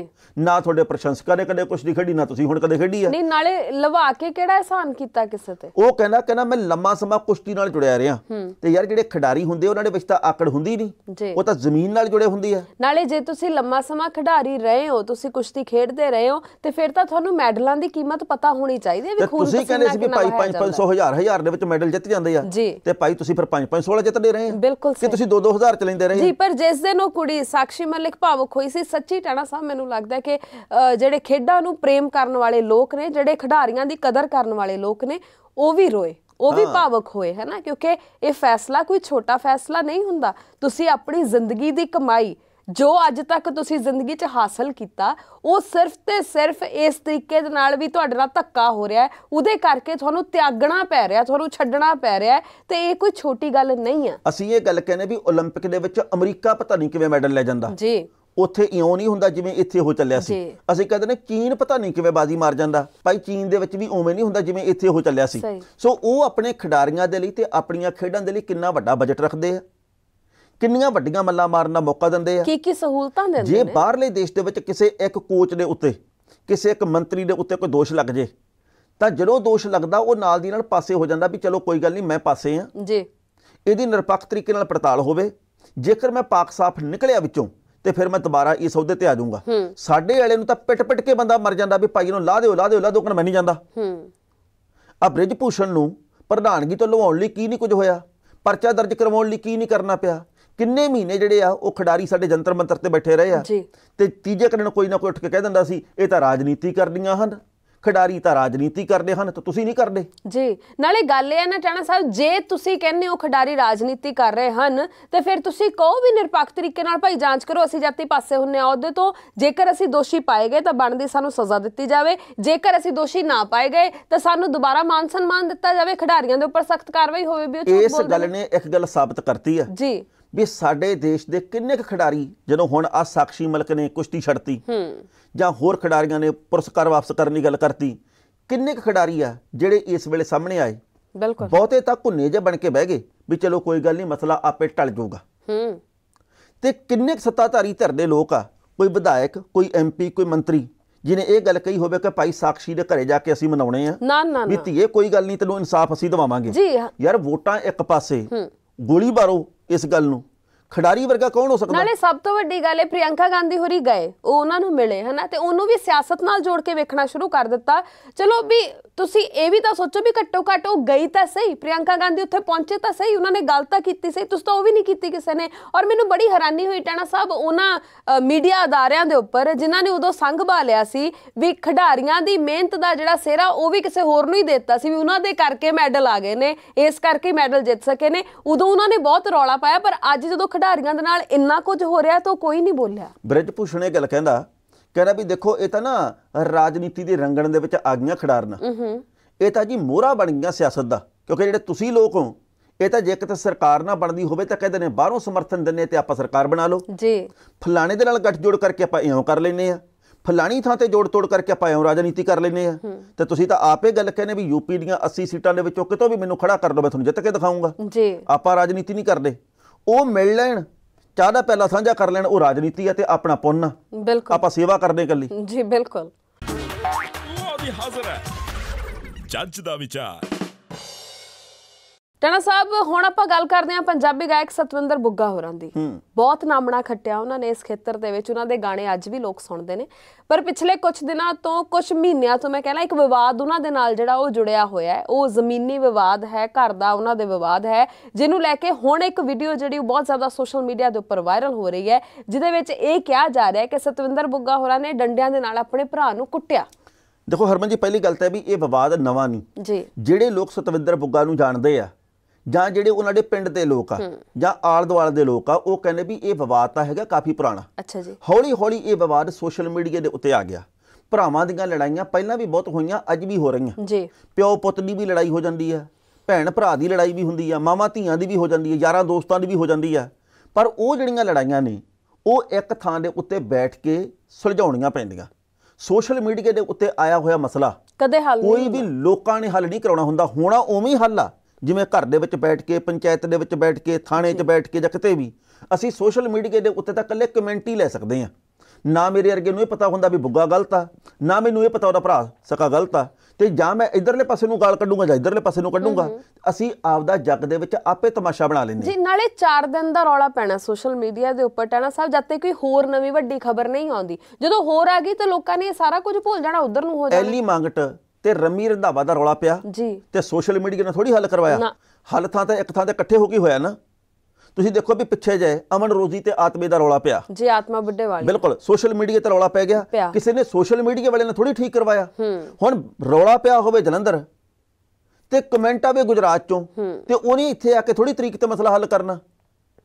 ਨਾ ਤੁਹਾਡੇ ਪ੍ਰਸ਼ੰਸਕਾਂ ਨੇ ਕਦੇ ਕੁਝ ਨਹੀਂ ਖੜੀ ਨਾ ਤੁਸੀਂ ਹੁਣ ਕਦੇ ਖੜੀ ਆ ਨਹੀਂ ਨਾਲੇ ਲਵਾ ਕੇ ਕਿਹੜਾ ਇਹਸਾਨ ਕੀਤਾ ਕਿਸੇ ਤੇ ਉਹ ਕਹਿੰਦਾ ਕਹਿੰਦਾ ਮੈਂ ਲੰਮਾ ਸਮਾਂ ਕੁਸ਼ਤੀ ਨਾਲ ਜੁੜਿਆ ਰਿਹਾ ਤੇ ਯਾਰ ਜਿਹੜੇ ਖਿਡਾਰੀ ਹੁੰਦੇ ਉਹਨਾਂ ਦੇ ਵਿੱਚ ਤਾਂ ਆਕੜ ਹੁੰਦੀ ਨਹੀਂ ਉਹ ਤਾਂ ਜ਼ਮੀਨ ਨਾਲ ਜੁੜੇ ਹੁੰਦੀ ਆ ਨਾਲੇ ਜੇ ਤੁਸੀਂ ਲੰਮਾ ਸਮਾਂ ਖਿਡਾਰੀ ਰਹੇ ਹੋ ਤੁਸੀਂ ਕੁਸ਼ਤੀ ਖੇਡਦੇ ਰਹੇ ਹੋ ਤੇ ਫਿਰ ਤਾਂ ਤੁਹਾਨੂੰ ਮੈਡਲਾਂ ਦੀ ਕੀਮਤ ਪਤਾ ਹੋਣੀ ਚਾਹੀਦੀ ਹੈ ਵੀ ਖੂਨ ਤੁਸੀਂ ਕਹਿੰਦੇ ਸੀ ਵੀ ਭਾਈ 5-500 ਹਜ਼ਾਰ ਹਜ਼ਾਰ ਦੇ ਵਿੱਚ ਮੈਡਲ ਜਿੱਤ ਜਾਂਦੇ ਆ ਤੇ ਭਾਈ ਤੁਸੀਂ ਫਿਰ 5-500 ਵਾਲਾ ਜਿੱਤਦੇ ਰਹੇ ਬਿਲਕੁਲ ਕਿ ਤੁਸੀਂ 2 ਹਜ਼ਾਰ ਚ ਲੈਂਦੇ ਰਹੇ ਜੀ ਪਰ ਜਿਸ ਦਿਨ ਉਹ ਕੁੜੀ ਸਾਕਸ਼ੀ ਮਲਿਕ ਭਾਵੁਕ ਹੋਈ ਸੀ ਸੱਚੀ ਟਾਣਾ ਸਾਹਿਬ ਮੈਨੂੰ ਲੱਗਦਾ ਕਿ ਜਿਹੜੇ ਖੇਡਾਂ ਨੂੰ ਪ੍ਰੇਮ ਕਰਨ ਵਾਲੇ ਲੋਕ ਨੇ ਜਿਹੜੇ ਖਿਡਾਰੀਆਂ ਦੀ ਕਦਰ ਕਰਨ ਵਾਲੇ ਲੋਕ ਨੇ ਉਹ ਵੀ ਰੋਏ ਉਹ ਵੀ ਭਾਵੁਕ ਹੋਏ ਹੈ ਨਾ ਕਿਉਂਕਿ ਇਹ ਫੈਸਲਾ ਕੋਈ ਛੋਟਾ ਫੈਸਲਾ ਨਹੀਂ ਹੁੰਦਾ ਤੁਸੀਂ ਆਪਣੀ ਜ਼ਿੰਦਗੀ ਦੀ ਕਮਾਈ ਜੋ ਅੱਜ ਤੱਕ ਤੁਸੀਂ ਜ਼ਿੰਦਗੀ 'ਚ ਹਾਸਲ ਕੀਤਾ ਉਹ ਸਿਰਫ ਤੇ ਸਿਰਫ ਇਸ ਤਰੀਕੇ ਦੇ ਨਾਲ ਵੀ ਤੁਹਾਡੇ ਨਾਲ ਧੱਕਾ ਹੋ ਰਿਹਾ ਹੈ ਉਹਦੇ ਕਰਕੇ ਤੁਹਾਨੂੰ ਤਿਆਗਣਾ ਪੈ ਰਿਹਾ ਤੁਹਾਨੂੰ ਛੱਡਣਾ ਪੈ ਰਿਹਾ ਤੇ ਇਹ ਕੋਈ ਛੋਟੀ ਗੱਲ ਨਹੀਂ ਹੈ ਅਸੀਂ ਇਹ ਗੱਲ ਕਹਿੰਦੇ ਵੀ 올림픽 ਦੇ ਵਿੱਚ ਅਮਰੀਕਾ ਪਤਾ ਨਹੀਂ ਕਿਵੇਂ ਮੈਡਲ ਲੈ ਜਾਂਦਾ ਜੀ ਉੱਥੇ ਇਉਂ ਨਹੀਂ ਹੁੰਦਾ ਜਿਵੇਂ ਇੱਥੇ ਹੋ ਚੱਲਿਆ ਸੀ ਅਸੀਂ ਕਹਿੰਦੇ ਨੇ ਚੀਨ ਪਤਾ ਨਹੀਂ ਕਿਵੇਂ ਬਾਜ਼ੀ ਮਾਰ ਜਾਂਦਾ ਭਾਈ ਚੀਨ ਦੇ ਵਿੱਚ ਵੀ ਉਵੇਂ ਨਹੀਂ ਹੁੰਦਾ ਜਿਵੇਂ ਇੱਥੇ ਹੋ ਚੱਲਿਆ ਸੀ ਸੋ ਉਹ ਆਪਣੇ ਖਿਡਾਰੀਆਂ ਦੇ ਲਈ ਤੇ ਆਪਣੀਆਂ ਖੇਡਾਂ ਦੇ ਲਈ ਕਿੰਨਾ ਵੱਡਾ ਬਜਟ ਰੱਖਦੇ ਆ ਕਿੰਨੀਆਂ ਵੱਡੀਆਂ ਮੱਲਾਂ ਮਾਰਨ ਦਾ ਮੌਕਾ ਦਿੰਦੇ ਆ ਕੀ ਕੀ ਸਹੂਲਤਾਂ ਦਿੰਦੇ ਨੇ ਜੇ ਬਾਹਰਲੇ ਦੇਸ਼ ਦੇ ਵਿੱਚ ਕਿਸੇ ਇੱਕ ਕੋਚ ਦੇ ਉੱਤੇ ਕਿਸੇ ਇੱਕ ਮੰਤਰੀ ਦੇ ਉੱਤੇ ਕੋਈ ਦੋਸ਼ ਲੱਗ ਜੇ ਤਾਂ ਜਦੋਂ ਦੋਸ਼ ਲੱਗਦਾ ਉਹ ਨਾਲ ਦੀ ਨਾਲ ਪਾਸੇ ਹੋ ਜਾਂਦਾ ਵੀ ਚਲੋ ਕੋਈ ਗੱਲ ਨਹੀਂ ਮੈਂ ਪਾਸੇ ਆ ਜੀ ਇਹਦੀ ਨਿਰਪੱਖ ਤਰੀਕੇ ਨਾਲ ਪੜਤਾਲ ਹੋਵੇ ਜੇਕਰ ਮੈਂ ਪਾਕ ਸਾਫ ਨਿਕਲਿਆ ਵਿੱਚੋਂ ਤੇ ਫਿਰ ਮੈਂ ਦੁਬਾਰਾ ਇਸ ਸੌਦੇ ਤੇ ਆ ਜਾਊਂਗਾ ਸਾਡੇ ਵਾਲੇ ਨੂੰ ਤਾਂ ਪਿੱਟ ਪਿੱਟ ਕੇ ਬੰਦਾ ਮਰ ਜਾਂਦਾ ਵੀ ਭਾਈ ਨੂੰ ਲਾ ਦਿਓ ਲਾ ਦਿਓ ਲਾ ਦਿਓ ਕਿ ਮੈਂ ਨਹੀਂ ਜਾਂਦਾ ਹੂੰ ਆ ਬ੍ਰਿਜ ਭੂਸ਼ਣ ਨੂੰ ਪ੍ਰਧਾਨਗੀ ਤੋਂ ਲਵਾਉਣ ਲਈ ਕੀ ਨਹੀਂ ਕੁਝ ਹੋਇਆ ਪਰਚਾ ਦਰਜ ਕਰਵਾਉਣ ਲਈ ਕੀ ਨਹੀਂ ਕਰਨਾ ਪਿਆ ਕਿੰਨੇ ਮਹੀਨੇ ਜਿਹੜੇ ਆ ਉਹ ਖਿਡਾਰੀ ਸਾਡੇ ਜੰਤਰ ਮੰਤਰ ਤੇ ਬੈਠੇ ਰਹੇ ਆ ਤੇ ਤੀਜੇ ਕਰਨ ਕੋਈ ਨਾ ਕੋਈ ਉੱਠ ਕੇ ਕਹਿ ਦਿੰਦਾ ਸੀ ਇਹ ਤਾਂ ਰਾਜਨੀਤੀ ਕਰਦੀਆਂ ਹਨ ਖਿਡਾਰੀ ਤਾਂ ਰਾਜਨੀਤੀ ਕਰਦੇ ਹਨ ਤਾਂ ਤੁਸੀਂ ਨਹੀਂ ਕਰਦੇ ਜੀ ਨਾਲੇ ਗੱਲ ਇਹ ਹੈ ਨਾ ਟਾਣਾ ਸਾਹਿਬ ਜੇ ਤੁਸੀਂ ਕਹਿੰਦੇ ਹੋ ਖਿਡਾਰੀ ਰਾਜਨੀਤੀ ਕਰ ਰਹੇ ਹਨ ਤੇ ਫਿਰ ਤੁਸੀਂ ਕਹੋ ਵੀ ਨਿਰਪੱਖ ਤਰੀਕੇ ਨਾਲ ਭਾਈ ਜਾਂਚ ਕਰੋ ਅਸੀਂ ਜਾਤੀ ਪਾਸੇ ਹੁੰਨੇ ਆ ਉਹਦੇ ਤੋਂ ਜੇਕਰ ਅਸੀਂ ਦੋਸ਼ੀ ਪਾਏ ਗਏ ਤਾਂ ਬਣਦੀ ਸਾਨੂੰ ਸਜ਼ਾ ਦਿੱਤੀ ਜਾਵੇ ਜੇਕਰ ਅਸੀਂ ਦੋਸ਼ੀ ਨਾ ਪਾਏ ਗਏ ਤਾਂ ਸਾਨੂੰ ਦੁਬਾਰਾ ਮਾਨ ਸਨਮਾਨ ਦਿੱਤਾ ਜਾਵੇ ਖਿਡਾਰੀਆਂ ਦੇ ਉੱਪਰ ਸਖਤ ਕਾਰਵਾਈ ਹੋਵੇ ਵੀ ਉਹ ਝੂਠ ਬੋਲਦੇ ਇਸ ਗੱਲ ਨੇ ਇੱਕ ਗੱਲ ਸਾਬਤ ਕਰਤੀ ਹੈ ਜੀ ਵੀ ਸਾਡੇ ਦੇਸ਼ ਦੇ ਕਿੰਨੇ ਕੁ ਖਿਡਾਰੀ ਜਦੋਂ ਹੁਣ ਆ ਸਾਖੀ ਮਲਕ ਨੇ ਕੁਸ਼ਤੀ ਛੱਡਤੀ ਜਾਂ ਹੋਰ ਖਿਡਾਰੀਆਂ ਨੇ ਪੁਰਸਕਾਰ ਵਾਪਸ ਕਰਨ ਦੀ ਗੱਲ ਕਰਤੀ ਕਿੰਨੇ ਕੁ ਖਿਡਾਰੀ ਆ ਜਿਹੜੇ ਇਸ ਵੇਲੇ ਸਾਹਮਣੇ ਆਏ ਬਿਲਕੁਲ ਬਹੁਤੇ ਤਾਂ ਘੁੰਨੇ ਜੇ ਬਣ ਕੇ ਬਹਿ ਗਏ ਵੀ ਚਲੋ ਕੋਈ ਗੱਲ ਨਹੀਂ ਮਸਲਾ ਆਪੇ ਟਲ ਜਾਊਗਾ ਹੂੰ ਤੇ ਕਿੰਨੇ ਕੁ ਸੱਤਾਧਾਰੀ ਧਿਰ ਦੇ ਲੋਕ ਆ ਕੋਈ ਵਿਧਾਇਕ ਕੋਈ ਐਮਪੀ ਕੋਈ ਮੰਤਰੀ ਜਿਨੇ ਇਹ ਗੱਲ ਕਹੀ ਹੋਵੇ ਕਿ ਭਾਈ ਸਾਖੀ ਦੇ ਘਰੇ ਜਾ ਕੇ ਅਸੀਂ ਮਨਾਉਣੇ ਆ ਨਾ ਨਾ ਵੀ ਧੀਏ ਕੋਈ ਗੱਲ ਨਹੀਂ ਤੈਨੂੰ ਇਨਸਾਫ ਅਸੀਂ ਦਿਵਾਵਾਂਗੇ ਜੀ ਯਾਰ ਵੋਟਾਂ ਇੱਕ ਪਾਸੇ ਗੋਲੀ ਮਾਰੋ ਇਸ ਗੱਲ ਨੂੰ ਖਿਡਾਰੀ ਵਰਗਾ ਕੌਣ ਹੋ ਸਕਦਾ ਨਾਲੇ ਸਭ ਤੋਂ ਵੱਡੀ ਗੱਲ ਹੈ ਪ੍ਰਿਯੰਕਾ ਗਾਂਧੀ ਹੋਰੀ ਗਏ ਉਹ ਉਹਨਾਂ ਨੂੰ ਮਿਲੇ ਹਨਾ ਤੇ ਉਹਨੂੰ ਵੀ ਸਿਆਸਤ ਨਾਲ ਜੋੜ ਕੇ ਵੇਖਣਾ ਸ਼ੁਰੂ ਕਰ ਦਿੱਤਾ ਚਲੋ ਵੀ ਤੁਸੀਂ ਇਹ ਵੀ ਤਾਂ ਸੋਚੋ ਵੀ ਘੱਟੋ ਘੱਟ ਉਹ ਗਈ ਤਾਂ ਸਹੀ ਪ੍ਰਿਯੰਕਾ ਗਾਂਧੀ ਉੱਥੇ ਪਹੁੰਚੇ ਤਾਂ ਸਹੀ ਉਹਨਾਂ ਨੇ ਗੱਲ ਤਾਂ ਕੀਤੀ ਸਹੀ ਤੁਸੀਂ ਤਾਂ ਉਹ ਵੀ ਨਹੀਂ ਕੀਤੀ ਕਿਸੇ ਨੇ ਔਰ ਮੈਨੂੰ ਬੜੀ ਹੈਰਾਨੀ ਹੋਈ ਟਾਣਾ ਸਾਹਿਬ ਉਹਨਾਂ ਮੀਡੀਆ ਅਦਾਰਿਆਂ ਦੇ ਉੱਪਰ ਜਿਨ੍ਹਾਂ ਨੇ ਉਦੋਂ ਸੰਘ ਬਾ ਲਿਆ ਸੀ ਵੀ ਖਿਡਾਰੀਆਂ ਦੀ ਮਿਹਨਤ ਦਾ ਜਿਹੜਾ ਸਿਹਰਾ ਉਹ ਵੀ ਕਿਸੇ ਹੋਰ ਨੂੰ ਹੀ ਦਿੱਤਾ ਸੀ ਵੀ ਉਹਨਾਂ ਦੇ ਕਰਕੇ ਮੈਡਲ ਆ ਗਏ ਨੇ ਇਸ ਕਰਕੇ ਮੈਡਲ ਜਿੱਤ ਸਕੇ ਨੇ ਉਦੋਂ ਉਹਨਾਂ ਨੇ ਬਹੁਤ ਰੌਲਾ ਪਾਇਆ ਪਰ ਅੱਜ ਜਦੋਂ ਖਿਡਾਰੀਆਂ ਦੇ ਨਾਲ ਇੰਨਾ ਕੁਝ ਹੋ ਰਿਹਾ ਤਾਂ ਕੋਈ ਨਹੀਂ ਬੋਲਿਆ ਬ੍ਰਿਜ ਭੂਸ਼ਣ ਇਹ ਗੱਲ ਕਹਿੰਦਾ ਕਹਿੰਦਾ ਵੀ ਦੇਖੋ ਇਹ ਤਾਂ ਨਾ ਰਾਜਨੀਤੀ ਦੇ ਰੰਗਣ ਦੇ ਵਿੱਚ ਆ ਗਈਆਂ ਖਿਡਾਰਨਾ ਇਹ ਤਾਂ ਜੀ ਮੋਹਰਾ ਬਣ ਗਈਆਂ ਸਿਆਸਤ ਦਾ ਕਿਉਂਕਿ ਜਿਹੜੇ ਤੁਸੀਂ ਲੋਕ ਹੋ ਇਹ ਤਾਂ ਜੇਕਰ ਸਰਕਾਰ ਨਾ ਬਣਦੀ ਹੋਵੇ ਤਾਂ ਕਹਿੰਦੇ ਨੇ ਬਾਹਰੋਂ ਸਮਰਥਨ ਦਿੰਨੇ ਤੇ ਆਪਾਂ ਸਰਕਾਰ ਬਣਾ ਲਓ ਜੀ ਫਲਾਣੇ ਦੇ ਨਾਲ ਗੱਠ ਜੋੜ ਕਰਕੇ ਆਪਾਂ ਇਉਂ ਕਰ ਲੈਨੇ ਆ ਫਲਾਣੀ ਥਾਂ ਤੇ ਜੋੜ ਤੋੜ ਕਰਕੇ ਆਪਾਂ ਇਉਂ ਰਾਜਨੀਤੀ ਕਰ ਲੈਨੇ ਆ ਤੇ ਤੁਸੀਂ ਤਾਂ ਆਪੇ ਗੱਲ ਕਹਿੰਦੇ ਵੀ ਯੂਪੀ ਦੀਆਂ 80 ਸੀਟਾਂ ਦੇ ਵਿੱਚੋਂ ਕਿਤੋਂ ਵੀ ਮੈਨੂੰ ਖੜਾ ਕਰ ਲਓ ਮੈਂ ਤੁਹਾਨੂੰ ਜਿੱਤ ਕੇ ਦਿਖਾਉਂਗਾ ਜੀ ਆਪਾਂ ਰਾਜਨੀਤੀ ਨਹੀਂ ਕਰਦੇ ਉਹ ਮਿਲ ਲੈਣ ਚਾਹਦਾ ਪਹਿਲਾਂ ਸਾਂਝਾ ਕਰ ਲੈਣ ਉਹ ਰਾਜਨੀਤੀ ਹੈ ਤੇ ਆਪਣਾ ਪੁੰਨ ਆਪਾਂ ਸੇਵਾ ਕਰਨੇ ਕੱਲੀ ਜੀ ਬਿਲਕੁਲ ਉਹ ਵੀ ਹਾਜ਼ਰ ਹੈ ਜੱਜ ਦਾ ਵਿਚਾਰ ਟਣਾ ਸਾਹਿਬ ਹੁਣ ਆਪਾਂ ਗੱਲ ਕਰਦੇ ਹਾਂ ਪੰਜਾਬੀ ਗਾਇਕ ਸਤਵਿੰਦਰ ਬੁੱਗਾ ਹੋਰਾਂ ਦੀ ਬਹੁਤ ਨਾਮਣਾ ਖੱਟਿਆ ਉਹਨਾਂ ਨੇ ਇਸ ਖੇਤਰ ਦੇ ਵਿੱਚ ਉਹਨਾਂ ਦੇ ਗਾਣੇ ਅੱਜ ਵੀ ਲੋਕ ਸੁਣਦੇ ਨੇ ਪਰ ਪਿਛਲੇ ਕੁਝ ਦਿਨਾਂ ਤੋਂ ਕੁਝ ਮਹੀਨਿਆਂ ਤੋਂ ਮੈਂ ਕਹਿੰਦਾ ਇੱਕ ਵਿਵਾਦ ਉਹਨਾਂ ਦੇ ਨਾਲ ਜਿਹੜਾ ਉਹ ਜੁੜਿਆ ਹੋਇਆ ਹੈ ਉਹ ਜ਼ਮੀਨੀ ਵਿਵਾਦ ਹੈ ਘਰ ਦਾ ਉਹਨਾਂ ਦੇ ਵਿਵਾਦ ਹੈ ਜਿਹਨੂੰ ਲੈ ਕੇ ਹੁਣ ਇੱਕ ਵੀਡੀਓ ਜਿਹੜੀ ਬਹੁਤ ਜ਼ਿਆਦਾ ਸੋਸ਼ਲ ਮੀਡੀਆ ਦੇ ਉੱਪਰ ਵਾਇਰਲ ਹੋ ਰਹੀ ਹੈ ਜਿਦੇ ਵਿੱਚ ਇਹ ਕਿਹਾ ਜਾ ਰਿਹਾ ਹੈ ਕਿ ਸਤਵਿੰਦਰ ਬੁੱਗਾ ਹੋਰਾਂ ਨੇ ਡੰਡਿਆਂ ਦੇ ਨਾਲ ਆਪਣੇ ਭਰਾ ਨੂੰ ਕੁੱਟਿਆ ਦੇਖੋ ਹਰਮਨ ਜੀ ਪਹਿਲੀ ਗੱਲ ਤਾਂ ਵੀ ਇਹ ਵਿਵਾਦ ਨਵਾਂ ਨਹੀਂ ਜੀ ਜਿਹੜੇ ਲੋਕ ਸਤਵਿੰਦਰ ਬੁੱਗਾ ਨੂੰ ਜਾਣਦੇ ਆ ਜਾਂ ਜਿਹੜੇ ਉਹਨਾਂ ਦੇ ਪਿੰਡ ਦੇ ਲੋਕ ਆ ਜਾਂ ਆਲ ਦੁਆਲ ਦੇ ਲੋਕ ਆ ਉਹ ਕਹਿੰਦੇ ਵੀ ਇਹ ਵਿਵਾਦ ਤਾਂ ਹੈਗਾ ਕਾਫੀ ਪੁਰਾਣਾ ਅੱਛਾ ਜੀ ਹੌਲੀ ਹੌਲੀ ਇਹ ਵਿਵਾਦ ਸੋਸ਼ਲ ਮੀਡੀਆ ਦੇ ਉੱਤੇ ਆ ਗਿਆ ਭਰਾਵਾਂ ਦੀਆਂ ਲੜਾਈਆਂ ਪਹਿਲਾਂ ਵੀ ਬਹੁਤ ਹੋਈਆਂ ਅੱਜ ਵੀ ਹੋ ਰਹੀਆਂ ਜੀ ਪਿਓ ਪੁੱਤ ਦੀ ਵੀ ਲੜਾਈ ਹੋ ਜਾਂਦੀ ਹੈ ਭੈਣ ਭਰਾ ਦੀ ਲੜਾਈ ਵੀ ਹੁੰਦੀ ਆ ਮਾਵਾ ਧੀਆਂ ਦੀ ਵੀ ਹੋ ਜਾਂਦੀ ਹੈ ਯਾਰਾਂ ਦੋਸਤਾਂ ਦੀ ਵੀ ਹੋ ਜਾਂਦੀ ਆ ਪਰ ਉਹ ਜਿਹੜੀਆਂ ਲੜਾਈਆਂ ਨੇ ਉਹ ਇੱਕ ਥਾਂ ਦੇ ਉੱਤੇ ਬੈਠ ਕੇ ਸੁਲਝਾਉਣੀਆਂ ਪੈਂਦੀਆਂ ਸੋਸ਼ਲ ਮੀਡੀਆ ਦੇ ਉੱਤੇ ਆਇਆ ਹੋਇਆ ਮਸਲਾ ਕਦੇ ਹੱਲ ਨਹੀਂ ਕੋਈ ਵੀ ਲੋਕਾਂ ਨੇ ਹੱਲ ਨਹੀਂ ਕਰਾਉਣਾ ਹੁੰਦਾ ਹੋਣਾ ਉਵੇਂ ਹੀ ਹੱਲ ਆ ਜਿਵੇਂ ਘਰ ਦੇ ਵਿੱਚ ਬੈਠ ਕੇ ਪੰਚਾਇਤ ਦੇ ਵਿੱਚ ਬੈਠ ਕੇ ਥਾਣੇ 'ਚ ਬੈਠ ਕੇ ਜਾਂ ਕਿਤੇ ਵੀ ਅਸੀਂ ਸੋਸ਼ਲ ਮੀਡੀਆ ਦੇ ਉੱਤੇ ਤਾਂ ਇਕੱਲੇ ਕਮੈਂਟ ਹੀ ਲੈ ਸਕਦੇ ਆ ਨਾ ਮੇਰੇ ਅਰਗੇ ਨੂੰ ਇਹ ਪਤਾ ਹੁੰਦਾ ਵੀ ਬੁੱਗਾ ਗਲਤ ਆ ਨਾ ਮੈਨੂੰ ਇਹ ਪਤਾ ਉਹਦਾ ਭਰਾ ਸਕਾ ਗਲਤ ਆ ਤੇ ਜਾਂ ਮੈਂ ਇਧਰਲੇ ਪਾਸੇ ਨੂੰ ਗਾਲ ਕੱਢੂਗਾ ਜਾਂ ਇਧਰਲੇ ਪਾਸੇ ਨੂੰ ਕੱਢੂਗਾ ਅਸੀਂ ਆਪਦਾ ਜੱਗ ਦੇ ਵਿੱਚ ਆਪੇ ਤਮਾਸ਼ਾ ਬਣਾ ਲੈਂਦੇ ਜੀ ਨਾਲੇ 4 ਦਿਨ ਦਾ ਰੌਲਾ ਪੈਣਾ ਸੋਸ਼ਲ ਮੀਡੀਆ ਦੇ ਉੱਪਰ ਟਾਣਾ ਸਾਹਿਬ ਜਦ ਤੱਕ ਕੋਈ ਹੋਰ ਨਵੀਂ ਵੱਡੀ ਖਬਰ ਨਹੀਂ ਆਉਂਦੀ ਜਦੋਂ ਹੋਰ ਆ ਗਈ ਤਾਂ ਲੋਕਾਂ ਨੇ ਸਾਰਾ ਕੁਝ ਭੁੱਲ ਜਾਣਾ ਉਧਰ ਨੂੰ ਹੋ ਜਾਣਾ ਐਲੀ ਮੰਗਟ ਤੇ ਰਮੀ ਰੰਧਾਵਾ ਦਾ ਰੌਲਾ ਪਿਆ ਜੀ ਤੇ ਸੋਸ਼ਲ ਮੀਡੀਆ ਨੇ ਥੋੜੀ ਹੱਲ ਕਰਵਾਇਆ ਹੱਲ ਥਾਂ ਤੇ ਇੱਕ ਥਾਂ ਤੇ ਇਕੱਠੇ ਹੋ ਕੇ ਹੋਇਆ ਨਾ ਤੁਸੀਂ ਦੇਖੋ ਵੀ ਪਿੱਛੇ ਜਾਏ ਅਮਨ ਰੋਜ਼ੀ ਤੇ ਆਤਮੇ ਦਾ ਰੌਲਾ ਪਿਆ ਜੀ ਆਤਮਾ ਬੁੱਢੇ ਵਾਲੀ ਬਿਲਕੁਲ ਸੋਸ਼ਲ ਮੀਡੀਆ ਤੇ ਰੌਲਾ ਪੈ ਗਿਆ ਕਿਸੇ ਨੇ ਸੋਸ਼ਲ ਮੀਡੀਆ ਵਾਲੇ ਨੇ ਥੋੜੀ ਠੀਕ ਕਰਵਾਇਆ ਹੁਣ ਰੌਲਾ ਪਿਆ ਹੋਵੇ ਜਲੰਧਰ ਤੇ ਕਮੈਂਟ ਆਵੇ ਗੁਜਰਾਤ ਚੋਂ ਤੇ ਉਹਨੇ ਇੱਥੇ ਆ ਕੇ ਥੋੜੀ ਤਰੀਕ ਤੇ ਮਸਲਾ ਹੱਲ ਕਰਨਾ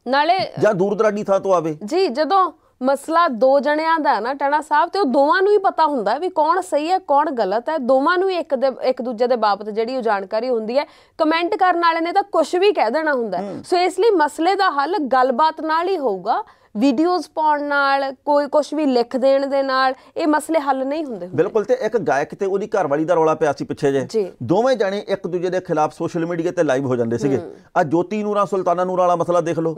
ਨਾਲੇ ਜਾਂ ਦੂਰ ਦਰਾਡੀ ਥਾਂ ਤੋਂ ਆਵੇ ਜੀ ਜਦੋਂ ਮਸਲਾ ਦੋ ਜਣਿਆਂ ਦਾ ਨਾ ਟਾਣਾ ਸਾਹਿਬ ਤੇ ਉਹ ਦੋਵਾਂ ਨੂੰ ਹੀ ਪਤਾ ਹੁੰਦਾ ਵੀ ਕੌਣ ਸਹੀ ਹੈ ਕੌਣ ਗਲਤ ਹੈ ਦੋਵਾਂ ਨੂੰ ਇੱਕ ਦੇ ਇੱਕ ਦੂਜੇ ਦੇ ਬਾਬਤ ਜਿਹੜੀ ਉਹ ਜਾਣਕਾਰੀ ਹੁੰਦੀ ਹੈ ਕਮੈਂਟ ਕਰਨ ਵਾਲੇ ਨੇ ਤਾਂ ਕੁਝ ਵੀ ਕਹਿ ਦੇਣਾ ਹੁੰਦਾ ਸੋ ਇਸ ਲਈ ਮਸਲੇ ਦਾ ਹੱਲ ਗੱਲਬਾਤ ਨਾਲ ਹੀ ਹੋਊਗਾ ਵੀਡੀਓਜ਼ ਪਾਉਣ ਨਾਲ ਕੋਈ ਕੁਝ ਵੀ ਲਿਖ ਦੇਣ ਦੇ ਨਾਲ ਇਹ ਮਸਲੇ ਹੱਲ ਨਹੀਂ ਹੁੰਦੇ ਬਿਲਕੁਲ ਤੇ ਇੱਕ ਗਾਇਕ ਤੇ ਉਹਦੀ ਘਰਵਾਲੀ ਦਾ ਰੌਲਾ ਪਿਆ ਸੀ ਪਿੱਛੇ ਜੇ ਦੋਵੇਂ ਜਾਣੇ ਇੱਕ ਦੂਜੇ ਦੇ ਖਿਲਾਫ ਸੋਸ਼ਲ ਮੀਡੀਆ ਤੇ ਲਾਈਵ ਹੋ ਜਾਂਦੇ ਸੀਗੇ ਆ ਜੋਤੀ ਨੂਰਾ ਸੁਲਤਾਨਾ ਨੂਰਾ ਵਾਲਾ ਮਸਲਾ ਦੇਖ ਲਓ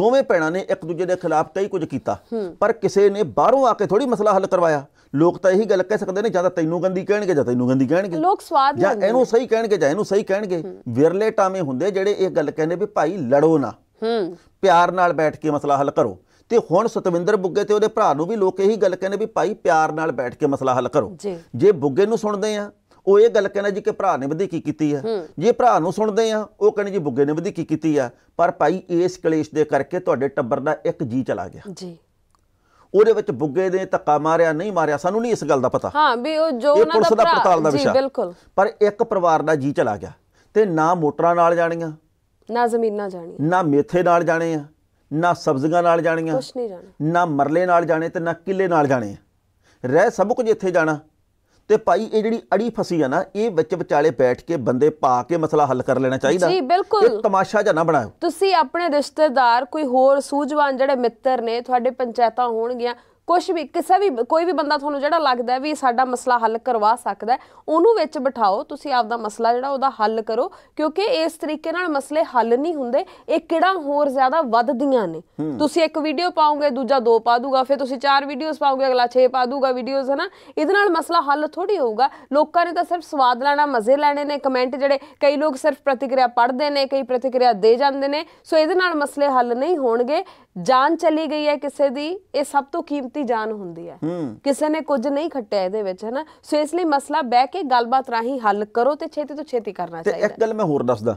ਦੋਵੇਂ ਭੈਣਾਂ ਨੇ ਇੱਕ ਦੂਜੇ ਦੇ ਖਿਲਾਫ ਕਈ ਕੁਝ ਕੀਤਾ ਪਰ ਕਿਸੇ ਨੇ ਬਾਹਰੋਂ ਆ ਕੇ ਥੋੜੀ ਮਸਲਾ ਹੱਲ ਕਰਵਾਇਆ ਲੋਕ ਤਾਂ ਇਹੀ ਗੱਲ ਕਹਿ ਸਕਦੇ ਨੇ ਜਾਂ ਤਾਂ ਤੈਨੂੰ ਗੰਦੀ ਕਹਿਣਗੇ ਜਾਂ ਤੈਨੂੰ ਗੰਦੀ ਕਹਿਣਗੇ ਲੋਕ ਸਵਾਦ ਜਾਂ ਇਹਨੂੰ ਸਹੀ ਕਹਿਣਗੇ ਜਾਂ ਇਹਨੂੰ ਸਹੀ ਕਹਿਣਗੇ ਵਿਰਲੇ ਟਾਵੇਂ ਹੁੰਦੇ ਜਿਹੜੇ ਇਹ ਗੱਲ ਕਹਿੰਦੇ ਵੀ ਭਾਈ ਲੜੋ ਨਾ ਹੂੰ ਪਿਆਰ ਨਾਲ ਬੈਠ ਕੇ ਮਸਲਾ ਹੱਲ ਕਰੋ ਤੇ ਹੁਣ ਸਤਵਿੰਦਰ ਬੁੱਗੇ ਤੇ ਉਹਦੇ ਭਰਾ ਨੂੰ ਵੀ ਲੋਕ ਇਹੀ ਗੱਲ ਕਹਿੰਦੇ ਵੀ ਭਾਈ ਪਿਆਰ ਨਾਲ ਬੈਠ ਕੇ ਮਸਲਾ ਹੱਲ ਕਰੋ ਜੇ ਬੁੱਗੇ ਨੂੰ ਸੁਣਦੇ ਆ ਉਹ ਇਹ ਗੱਲ ਕਹਿੰਦਾ ਜੀ ਕਿ ਭਰਾ ਨੇ ਵਧੀ ਕੀ ਕੀਤੀ ਆ ਜੇ ਭਰਾ ਨੂੰ ਸੁਣਦੇ ਆ ਉਹ ਕਹਿੰਦੇ ਜੀ ਬੁੱਗੇ ਨੇ ਵਧੀ ਕੀ ਕੀਤੀ ਆ ਪਰ ਭਾਈ ਇਸ ਕਲੇਸ਼ ਦੇ ਕਰਕੇ ਤੁਹਾਡੇ ਟੱਬਰ ਦਾ ਇੱਕ ਜੀ ਚਲਾ ਗਿਆ ਜੀ ਉਹਦੇ ਵਿੱਚ ਬੁੱਗੇ ਦੇ ਧੱਕਾ ਮਾਰਿਆ ਨਹੀਂ ਮਾਰਿਆ ਸਾਨੂੰ ਨਹੀਂ ਇਸ ਗੱਲ ਦਾ ਪਤਾ ਹਾਂ ਵੀ ਉਹ ਜੋ ਉਹਨਾਂ ਦਾ ਭਰਾ ਜੀ ਬਿਲਕੁਲ ਪਰ ਇੱਕ ਪਰਿਵਾਰ ਦਾ ਜੀ ਚਲਾ ਗਿਆ ਤੇ ਨਾ ਮੋਟਰਾਂ ਨਾਲ ਜਾਣੀਆਂ ਨਾ ਜ਼ਮੀਨਾਂ ਜਾਣੀਆਂ ਨਾ ਮੇਥੇ ਨਾਲ ਜਾਣੇ ਆ ਨਾ ਸਬਜ਼ੀਆਂ ਨਾਲ ਜਾਣੀਆਂ ਕੁਛ ਨਹੀਂ ਜਾਣਾ ਨਾ ਮਰਲੇ ਨਾਲ ਜਾਣੇ ਤੇ ਨਾ ਕਿੱਲੇ ਨਾਲ ਜਾਣੇ ਰਹਿ ਸਭ ਕੁਝ ਇੱਥੇ ਜਾਣਾ ਤੇ ਭਾਈ ਇਹ ਜਿਹੜੀ ਅੜੀ ਫਸੀ ਆ ਨਾ ਇਹ ਵਿੱਚ ਵਿਚਾਲੇ ਬੈਠ ਕੇ ਬੰਦੇ ਪਾ ਕੇ ਮਸਲਾ ਹੱਲ ਕਰ ਲੈਣਾ ਚਾਹੀਦਾ ਜੀ ਬਿਲਕੁਲ ਇਹ ਤਮਾਸ਼ਾ ਜਾਂ ਨਾ ਬਣਾਓ ਤੁਸੀਂ ਆਪਣੇ ਰਿਸ਼ਤੇਦਾਰ ਕੋਈ ਹੋਰ ਸੂਝਵਾਨ ਜਿਹੜੇ ਮਿੱਤਰ ਨੇ ਤੁਹਾਡੇ ਪੰਚਾਇਤਾਂ ਹੋਣਗੀਆਂ ਕੁਝ ਵੀ ਕਿਸੇ ਵੀ ਕੋਈ ਵੀ ਬੰਦਾ ਤੁਹਾਨੂੰ ਜਿਹੜਾ ਲੱਗਦਾ ਵੀ ਸਾਡਾ ਮਸਲਾ ਹੱਲ ਕਰਵਾ ਸਕਦਾ ਉਹਨੂੰ ਵਿੱਚ ਬਿਠਾਓ ਤੁਸੀਂ ਆਪਦਾ ਮਸਲਾ ਜਿਹੜਾ ਉਹਦਾ ਹੱਲ ਕਰੋ ਕਿਉਂਕਿ ਇਸ ਤਰੀਕੇ ਨਾਲ ਮਸਲੇ ਹੱਲ ਨਹੀਂ ਹੁੰਦੇ ਇਹ ਕਿਹੜਾ ਹੋਰ ਜ਼ਿਆਦਾ ਵੱਧਦੀਆਂ ਨੇ ਤੁਸੀਂ ਇੱਕ ਵੀਡੀਓ ਪਾਉਂਗੇ ਦੂਜਾ ਦੋ ਪਾ ਦੂਗਾ ਫਿਰ ਤੁਸੀਂ ਚਾਰ ਵੀਡੀਓਜ਼ ਪਾਉਂਗੇ ਅਗਲਾ 6 ਪਾ ਦੂਗਾ ਵੀਡੀਓਜ਼ ਹਨਾ ਇਹਦੇ ਨਾਲ ਮਸਲਾ ਹੱਲ ਥੋੜੀ ਹੋਊਗਾ ਲੋਕਾਂ ਨੇ ਤਾਂ ਸਿਰਫ ਸਵਾਦ ਲੈਣਾ ਮਜ਼ੇ ਲੈਣੇ ਨੇ ਕਮੈਂਟ ਜਿਹੜੇ ਕਈ ਲੋਕ ਸਿਰਫ ਪ੍ਰਤੀਕਿਰਿਆ ਪੜ੍ਹਦੇ ਨੇ ਕਈ ਪ੍ਰਤੀਕਿਰਿਆ ਦੇ ਜਾਂਦੇ ਨੇ ਸੋ ਇਹਦੇ ਨਾਲ ਮਸਲੇ ਹੱਲ ਨਹੀਂ ਹੋਣਗੇ ਜਾਨ ਚਲੀ ਗਈ ਹੈ ਕਿਸੇ ਦੀ ਇਹ ਸਭ ਤੋਂ ਕੀ ਕੀਮਤੀ ਜਾਨ ਹੁੰਦੀ ਹੈ ਕਿਸੇ ਨੇ ਕੁਝ ਨਹੀਂ ਖੱਟਿਆ ਇਹਦੇ ਵਿੱਚ ਹੈਨਾ ਸੋ ਇਸ ਲਈ ਮਸਲਾ ਬਹਿ ਕੇ ਗੱਲਬਾਤ ਰਾਹੀਂ ਹੱਲ ਕਰੋ ਤੇ ਛੇਤੀ ਤੋਂ ਛੇਤੀ ਕਰਨਾ ਚਾਹੀਦਾ ਤੇ ਇੱਕ ਗੱਲ ਮੈਂ ਹੋਰ ਦੱਸਦਾ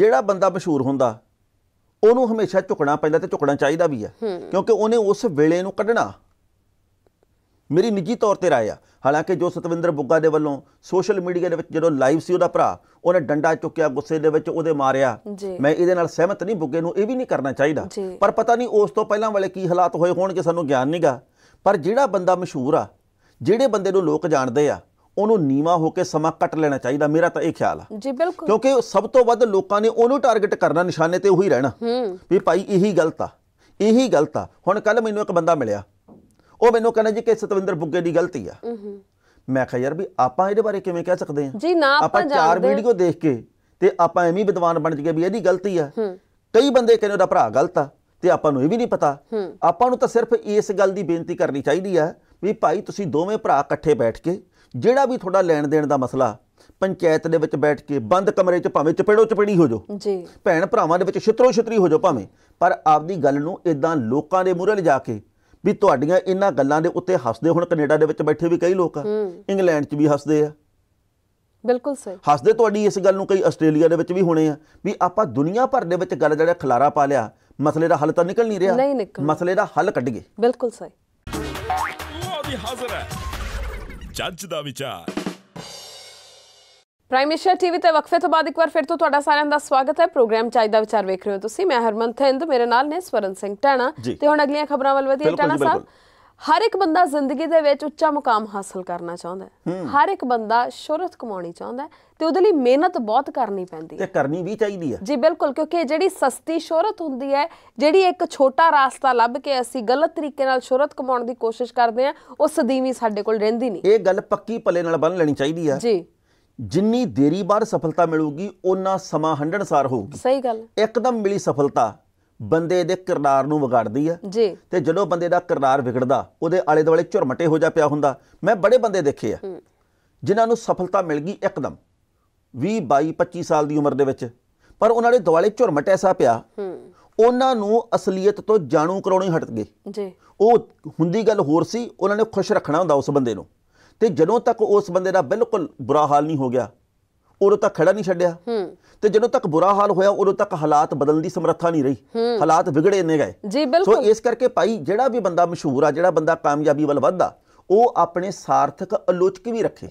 ਜਿਹੜਾ ਬੰਦਾ ਮਸ਼ਹੂਰ ਹੁੰਦਾ ਉਹਨੂੰ ਹਮੇਸ਼ਾ ਝੁਕਣਾ ਪੈਂਦਾ ਤੇ ਝੁਕਣਾ ਚਾਹੀਦਾ ਵੀ ਹੈ ਕਿਉਂਕਿ ਉਹਨੇ ਉਸ ਵੇਲੇ ਨੂੰ ਕੱਢਣਾ ਮੇਰੀ ਨਿੱਜੀ ਤੌਰ ਤੇ رائے ਆ ਹਾਲਾਂਕਿ ਜੋ ਸਤਵਿੰਦਰ ਬੁੱਗਾ ਦੇ ਵੱਲੋਂ ਸੋਸ਼ਲ ਮੀਡੀਆ ਦੇ ਵਿੱਚ ਜਦੋਂ ਲਾਈਵ ਸੀ ਉਹਦਾ ਭਰਾ ਉਹਨੇ ਡੰਡਾ ਚੁੱਕਿਆ ਗੁੱਸੇ ਦੇ ਵਿੱਚ ਉਹਦੇ ਮਾਰਿਆ ਮੈਂ ਇਹਦੇ ਨਾਲ ਸਹਿਮਤ ਨਹੀਂ ਬੁੱਗੇ ਨੂੰ ਇਹ ਵੀ ਨਹੀਂ ਕਰਨਾ ਚਾਹੀਦਾ ਪਰ ਪਤਾ ਨਹੀਂ ਉਸ ਤੋਂ ਪਹਿਲਾਂ ਵਾਲੇ ਕੀ ਹਾਲਾਤ ਹੋਏ ਹੋਣਗੇ ਸਾਨੂੰ ਗਿਆਨ ਨਹੀਂਗਾ ਪਰ ਜਿਹੜਾ ਬੰਦਾ ਮਸ਼ਹੂਰ ਆ ਜਿਹੜੇ ਬੰਦੇ ਨੂੰ ਲੋਕ ਜਾਣਦੇ ਆ ਉਹਨੂੰ ਨੀਵਾ ਹੋ ਕੇ ਸਮਾਂ ਕੱਟ ਲੈਣਾ ਚਾਹੀਦਾ ਮੇਰਾ ਤਾਂ ਇਹ ਖਿਆਲ ਆ ਜੀ ਬਿਲਕੁਲ ਕਿਉਂਕਿ ਸਭ ਤੋਂ ਵੱਧ ਲੋਕਾਂ ਨੇ ਉਹਨੂੰ ਟਾਰਗੇਟ ਕਰਨਾ ਨਿਸ਼ਾਨੇ ਤੇ ਉਹੀ ਰਹਿਣਾ ਵੀ ਭਾਈ ਇਹੀ ਗਲਤ ਆ ਇਹੀ ਗਲਤ ਆ ਹੁਣ ਕੱਲ ਮੈਨੂੰ ਇੱਕ ਬੰਦਾ ਮਿਲਿਆ ਉਹ ਮੈਨੂੰ ਕਹਿੰਦਾ ਜੀ ਕਿ ਸਤਵਿੰਦਰ ਬੁੱਗੇ ਦੀ ਗਲਤੀ ਆ ਮੈਂ ਕਿਹਾ ਯਾਰ ਵੀ ਆਪਾਂ ਇਹਦੇ ਬਾਰੇ ਕਿਵੇਂ ਕਹਿ ਸਕਦੇ ਆ ਜੀ ਨਾ ਆਪਾਂ ਚਾਰ ਵੀਡੀਓ ਦੇਖ ਕੇ ਤੇ ਆਪਾਂ ਐਵੇਂ ਵਿਦਵਾਨ ਬਣ ਜਗੇ ਵੀ ਇਹਦੀ ਗਲਤੀ ਆ ਕਈ ਬੰਦੇ ਕਹਿੰਦੇ ਉਹਦਾ ਭਰਾ ਗਲਤ ਆ ਤੇ ਆਪਾਂ ਨੂੰ ਇਹ ਵੀ ਨਹੀਂ ਪਤਾ ਆਪਾਂ ਨੂੰ ਤਾਂ ਸਿਰਫ ਇਸ ਗੱਲ ਦੀ ਬੇਨਤੀ ਕਰਨੀ ਚਾਹੀਦੀ ਆ ਵੀ ਭਾਈ ਤੁਸੀਂ ਦੋਵੇਂ ਭਰਾ ਇਕੱਠੇ ਬੈਠ ਕੇ ਜਿਹੜਾ ਵੀ ਤੁਹਾਡਾ ਲੈਣ ਦੇਣ ਦਾ ਮਸਲਾ ਪੰਚਾਇਤ ਦੇ ਵਿੱਚ ਬੈਠ ਕੇ ਬੰਦ ਕਮਰੇ 'ਚ ਭਾਵੇਂ ਚਪੇੜੋ ਚਪੇੜੀ ਹੋ ਜਾਓ ਜੀ ਭੈਣ ਭਰਾਵਾਂ ਦੇ ਵਿੱਚ ਛਿੱਤਰੋ ਛਿੱਤਰੀ ਹੋ ਜਾਓ ਭਾਵੇਂ ਪਰ ਆਪਦੀ ਗੱਲ ਨੂੰ ਇਦਾਂ ਲੋਕਾਂ ਦੇ ਮੂਹਰੇ ਲਿਜਾ ਕੇ ਵੀ ਤੁਹਾਡੀਆਂ ਇਹਨਾਂ ਗੱਲਾਂ ਦੇ ਉੱਤੇ ਹੱਸਦੇ ਹੁਣ ਕੈਨੇਡਾ ਦੇ ਵਿੱਚ ਬੈਠੇ ਵੀ ਕਈ ਲੋਕ ਆ ਇੰਗਲੈਂਡ 'ਚ ਵੀ ਹੱਸਦੇ ਆ ਬਿਲਕੁਲ ਸਹੀ ਹੱਸਦੇ ਤੁਹਾਡੀ ਇਸ ਗੱਲ ਨੂੰ ਕਈ ਆਸਟ੍ਰੇਲੀਆ ਦੇ ਵਿੱਚ ਵੀ ਹੋਣੇ ਆ ਵੀ ਆਪਾਂ ਦੁਨੀਆ ਭਰ ਦੇ ਵਿੱਚ ਗੱਲ ਜਿਹੜਾ ਖਲਾਰਾ ਪਾ ਲਿਆ ਮਸਲੇ ਦਾ ਹੱਲ ਤਾਂ ਨਿਕਲ ਨਹੀਂ ਰਿਹਾ ਨਹੀਂ ਨਿਕਲ ਮਸਲੇ ਦਾ ਹੱਲ ਕੱਢ ਗਏ ਬਿਲਕੁਲ ਸਹੀ ਉਹ ਵੀ ਹਾਜ਼ਰ ਹੈ ਜੱਜ ਦਾ ਵਿਚਾਰ ਪ੍ਰਾਈਮ ਮਿਸ਼ਰ ਟੀਵੀ ਤੇ ਵਕਫੇ ਤੋਂ ਬਾਅਦ ਇੱਕ ਵਾਰ ਫਿਰ ਤੋਂ ਤੁਹਾਡਾ ਸਾਰਿਆਂ ਦਾ ਸਵਾਗਤ ਹੈ ਪ੍ਰੋਗਰਾਮ ਚਾਹੀਦਾ ਵਿਚਾਰ ਵੇਖ ਰਹੇ ਹੋ ਤੁਸੀਂ ਮੈਂ ਹਰਮਨ ਥਿੰਦ ਮੇਰੇ ਨਾਲ ਨੇ ਸਵਰਨ ਸਿੰਘ ਟਾਣਾ ਤੇ ਹੁਣ ਅਗਲੀਆਂ ਖਬਰਾਂ ਵੱਲ ਵਧੀਏ ਟਾਣਾ ਸਾਹਿਬ ਹਰ ਇੱਕ ਬੰਦਾ ਜ਼ਿੰਦਗੀ ਦੇ ਵਿੱਚ ਉੱਚਾ ਮੁਕਾਮ ਹਾਸਲ ਕਰਨਾ ਚਾਹੁੰਦਾ ਹੈ ਹਰ ਇੱਕ ਬੰਦਾ ਸ਼ੋਹਰਤ ਕਮਾਉਣੀ ਚਾਹੁੰਦਾ ਹੈ ਤੇ ਉਹਦੇ ਲਈ ਮਿਹਨਤ ਬਹੁਤ ਕਰਨੀ ਪੈਂਦੀ ਹੈ ਤੇ ਕਰਨੀ ਵੀ ਚਾਹੀਦੀ ਹੈ ਜੀ ਬਿਲਕੁਲ ਕਿਉਂਕਿ ਜਿਹੜੀ ਸਸਤੀ ਸ਼ੋਹਰਤ ਹੁੰਦੀ ਹੈ ਜਿਹੜੀ ਇੱਕ ਛੋਟਾ ਰਾਸਤਾ ਲੱਭ ਕੇ ਅਸੀਂ ਗਲਤ ਤਰੀਕੇ ਨਾਲ ਸ਼ੋਹਰਤ ਕਮਾਉਣ ਦੀ ਕੋਸ਼ਿਸ਼ ਕਰਦੇ ਆ ਉਹ ਸਦੀਵੀ ਸਾਡੇ ਕੋਲ ਰਹਿੰਦੀ ਨਹੀਂ ਇਹ ਗੱਲ ਪੱਕੀ ਪੱਲੇ ਨਾਲ ਬੰਨ ਲੈਣੀ ਚਾਹੀਦੀ ਹੈ ਜੀ ਜਿੰਨੀ ਦੇਰੀ ਬਾਅਦ ਸਫਲਤਾ ਮਿਲੂਗੀ ਉਹਨਾਂ ਸਮਾਂ ਹੰਢਣਸਾਰ ਹੋਊਗੀ ਸਹੀ ਗੱਲ ਇੱਕਦਮ ਮਿਲੀ ਸਫਲਤਾ ਬੰਦੇ ਦੇ ਕਿਰਦਾਰ ਨੂੰ ਵਿਗਾੜਦੀ ਆ ਜੀ ਤੇ ਜਦੋਂ ਬੰਦੇ ਦਾ ਕਿਰਦਾਰ ਵਿਗੜਦਾ ਉਹਦੇ ਆਲੇ ਦੁਆਲੇ ਝੁਰਮਟੇ ਹੋ ਜਾ ਪਿਆ ਹੁੰਦਾ ਮੈਂ ਬੜੇ ਬੰਦੇ ਦੇਖੇ ਆ ਜਿਨ੍ਹਾਂ ਨੂੰ ਸਫਲਤਾ ਮਿਲ ਗਈ ਇੱਕਦਮ 20 22 25 ਸਾਲ ਦੀ ਉਮਰ ਦੇ ਵਿੱਚ ਪਰ ਉਹਨਾਂ ਦੇ ਦੁਆਲੇ ਝੁਰਮਟ ਐਸਾ ਪਿਆ ਉਹਨਾਂ ਨੂੰ ਅਸਲੀਅਤ ਤੋਂ ਜਾਣੂ ਕਰਾਉਣੀ ਹਟ ਗਏ ਜੀ ਉਹ ਹੁੰਦੀ ਗੱਲ ਹੋਰ ਸੀ ਉਹਨਾਂ ਨੇ ਖੁਸ਼ ਰੱਖਣਾ ਹੁੰਦਾ ਉਸ ਬੰਦੇ ਨੂੰ ਤੇ ਜਦੋਂ ਤੱਕ ਉਸ ਬੰਦੇ ਦਾ ਬਿਲਕੁਲ ਬੁਰਾ ਹਾਲ ਨਹੀਂ ਹੋ ਗਿਆ ਉਦੋਂ ਤੱਕ ਖੜਾ ਨਹੀਂ ਛੱਡਿਆ ਤੇ ਜਦੋਂ ਤੱਕ ਬੁਰਾ ਹਾਲ ਹੋਇਆ ਉਦੋਂ ਤੱਕ ਹਾਲਾਤ ਬਦਲਣ ਦੀ ਸਮਰੱਥਾ ਨਹੀਂ ਰਹੀ ਹਾਲਾਤ ਵਿਗੜੇ ਨੇ ਗਏ ਜੀ ਬਿਲਕੁਲ ਸੋ ਇਸ ਕਰਕੇ ਭਾਈ ਜਿਹੜਾ ਵੀ ਬੰਦਾ ਮਸ਼ਹੂਰ ਆ ਜਿਹੜਾ ਬੰਦਾ ਕਾਮਯਾਬੀ ਵੱਲ ਵੱਧਦਾ ਉਹ ਆਪਣੇ ਸਾਰਥਕ ਆਲੋਚਕ ਵੀ ਰੱਖੇ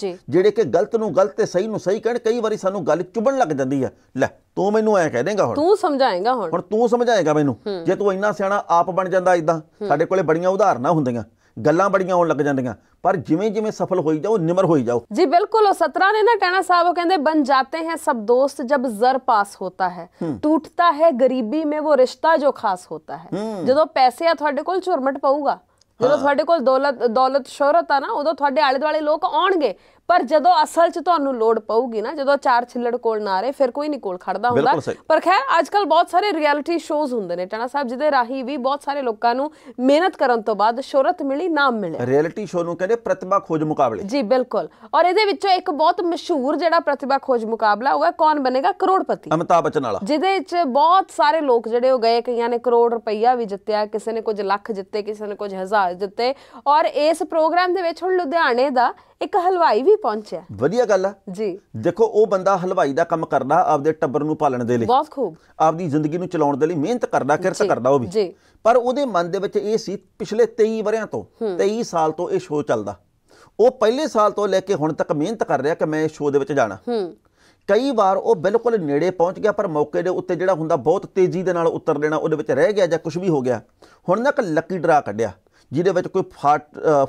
ਜੀ ਜਿਹੜੇ ਕਿ ਗਲਤ ਨੂੰ ਗਲਤ ਤੇ ਸਹੀ ਨੂੰ ਸਹੀ ਕਹਿਣ ਕਈ ਵਾਰੀ ਸਾਨੂੰ ਗੱਲ ਚੁਬਣ ਲੱਗ ਜਾਂਦੀ ਹੈ ਲੈ ਤੂੰ ਮੈਨੂੰ ਐ ਕਹਿ ਦੇਂਗਾ ਹੁਣ ਤੂੰ ਸਮਝਾਏਗਾ ਹੁਣ ਹੁਣ ਤੂੰ ਸਮਝਾਏਗਾ ਮੈਨੂੰ ਜੇ ਤੂੰ ਇੰਨਾ ਸਿਆਣਾ ਆਪ ਬਣ ਜਾਂਦਾ ਇਦਾਂ ਸਾਡੇ ਕੋਲੇ ਬੜੀਆਂ ਉਦਾਹਰਨਾਂ ਹੁੰਦੀਆਂ ਗੱਲਾਂ ਬੜੀਆਂ ਹੋਣ ਲੱਗ ਜਾਂਦੀਆਂ ਪਰ ਜਿਵੇਂ ਜਿਵੇਂ ਸਫਲ ਹੋਈ ਜਾਓ ਨਿਮਰ ਹੋਈ ਜਾਓ ਜੀ ਬਿਲਕੁਲ ਉਹ 17 ਨੇ ਨਾ ਟੈਣਾ ਸਾਹਿਬ ਉਹ ਕਹਿੰਦੇ ਬਨ ਜਾਤੇ ਹੈ ਸਭ ਦੋਸਤ ਜਬ ਜ਼ਰ ਪਾਸ ਹੋਤਾ ਹੈ ਟੁੱਟਦਾ ਹੈ ਗਰੀਬੀ ਮੇ ਉਹ ਰਿਸ਼ਤਾ ਜੋ ਖਾਸ ਹੋਤਾ ਹੈ ਜਦੋਂ ਪੈਸੇ ਆ ਤੁਹਾਡੇ ਕੋਲ ਝੁਰਮਟ ਪਾਊਗਾ ਜਦੋਂ ਤੁਹਾਡੇ ਕੋਲ ਦੌਲਤ ਦੌਲਤ ਸ਼ੋਹਰਤ ਆ ਨਾ ਉਦੋਂ ਤੁਹਾਡੇ ਆਲੇ ਦੁਆਲੇ ਲੋਕ ਆਉਣਗੇ ਪਰ ਜਦੋਂ ਅਸਲ 'ਚ ਤੁਹਾਨੂੰ ਲੋੜ ਪਊਗੀ ਨਾ ਜਦੋਂ ਚਾਰ ਛਿੱਲੜ ਕੋਲ ਨਾ ਰਹੇ ਫਿਰ ਕੋਈ ਨਹੀਂ ਕੋਲ ਖੜਦਾ ਹੁੰਦਾ ਪਰ ਖੈਰ ਅੱਜ ਕੱਲ ਬਹੁਤ ਸਾਰੇ ਰਿਐਲਿਟੀ ਸ਼ੋਜ਼ ਹੁੰਦੇ ਨੇ ਟਣਾ ਸਾਹਿਬ ਜਿਹਦੇ ਰਾਹੀ ਵੀ ਬਹੁਤ ਸਾਰੇ ਲੋਕਾਂ ਨੂੰ ਮਿਹਨਤ ਕਰਨ ਤੋਂ ਬਾਅਦ ਸ਼ੋਹਰਤ ਮਿਲੀ ਨਾਮ ਮਿਲਿਆ ਰਿਐਲਿਟੀ ਸ਼ੋਅ ਨੂੰ ਕਹਿੰਦੇ ਪ੍ਰਤਿਭਾ ਖੋਜ ਮੁਕਾਬਲੇ ਜੀ ਬਿਲਕੁਲ ਔਰ ਇਹਦੇ ਵਿੱਚੋਂ ਇੱਕ ਬਹੁਤ ਮਸ਼ਹੂਰ ਜਿਹੜਾ ਪ੍ਰਤਿਭਾ ਖੋਜ ਮੁਕਾਬਲਾ ਹੋਇਆ ਕੌਣ ਬਣੇਗਾ ਕਰੋੜਪਤੀ ਅਮਿਤਾਭ ਬਚਨ ਵਾਲਾ ਜਿਹਦੇ ਵਿੱਚ ਬਹੁਤ ਸਾਰੇ ਲੋਕ ਜਿਹੜੇ ਉਹ ਗਏ ਕਈਆਂ ਨੇ ਕਰੋੜ ਰੁਪਈਆ ਵੀ ਜਿੱਤਿਆ ਕਿਸੇ ਨੇ ਕੁਝ ਲੱਖ ਜਿੱਤੇ ਕਿਸੇ ਨੇ ਕੁਝ ਹਜ਼ਾਰ ਜਿੱਤੇ ਔਰ ਇਸ ਪ੍ਰੋਗਰਾਮ ਦੇ ਵਿੱਚ ਹੁਣ ਲੁਧਿਆਣੇ ਦਾ ਇੱਕ ਹਲਵਾਈ ਵੀ ਪਹੁੰਚਿਆ ਵਧੀਆ ਗੱਲ ਆ ਜੀ ਦੇਖੋ ਉਹ ਬੰਦਾ ਹਲਵਾਈ ਦਾ ਕੰਮ ਕਰਦਾ ਆਪਦੇ ਟੱਬਰ ਨੂੰ ਪਾਲਣ ਦੇ ਲਈ ਬਹੁਤ ਖੂਬ ਆਪਦੀ ਜ਼ਿੰਦਗੀ ਨੂੰ ਚਲਾਉਣ ਦੇ ਲਈ ਮਿਹਨਤ ਕਰਦਾ ਕਿਰਤ ਕਰਦਾ ਉਹ ਵੀ ਜੀ ਪਰ ਉਹਦੇ ਮਨ ਦੇ ਵਿੱਚ ਇਹ ਸੀ ਪਿਛਲੇ 23 ਵਰਿਆਂ ਤੋਂ 23 ਸਾਲ ਤੋਂ ਇਹ ਸ਼ੋਅ ਚੱਲਦਾ ਉਹ ਪਹਿਲੇ ਸਾਲ ਤੋਂ ਲੈ ਕੇ ਹੁਣ ਤੱਕ ਮਿਹਨਤ ਕਰ ਰਿਹਾ ਕਿ ਮੈਂ ਸ਼ੋਅ ਦੇ ਵਿੱਚ ਜਾਣਾ ਹੂੰ ਕਈ ਵਾਰ ਉਹ ਬਿਲਕੁਲ ਨੇੜੇ ਪਹੁੰਚ ਗਿਆ ਪਰ ਮੌਕੇ ਦੇ ਉੱਤੇ ਜਿਹੜਾ ਹੁੰਦਾ ਬਹੁਤ ਤੇਜ਼ੀ ਦੇ ਨਾਲ ਉੱਤਰ ਲੈਣਾ ਉਹਦੇ ਵਿੱਚ ਰਹਿ ਗਿਆ ਜਾਂ ਕੁਝ ਵੀ ਹੋ ਗਿਆ ਹੁਣ ਨਾ ਇੱਕ ਲੱਕੀ ਡਰਾ ਕੱਢਿਆ ਜਿਹਦੇ ਵਿੱਚ ਕੋਈ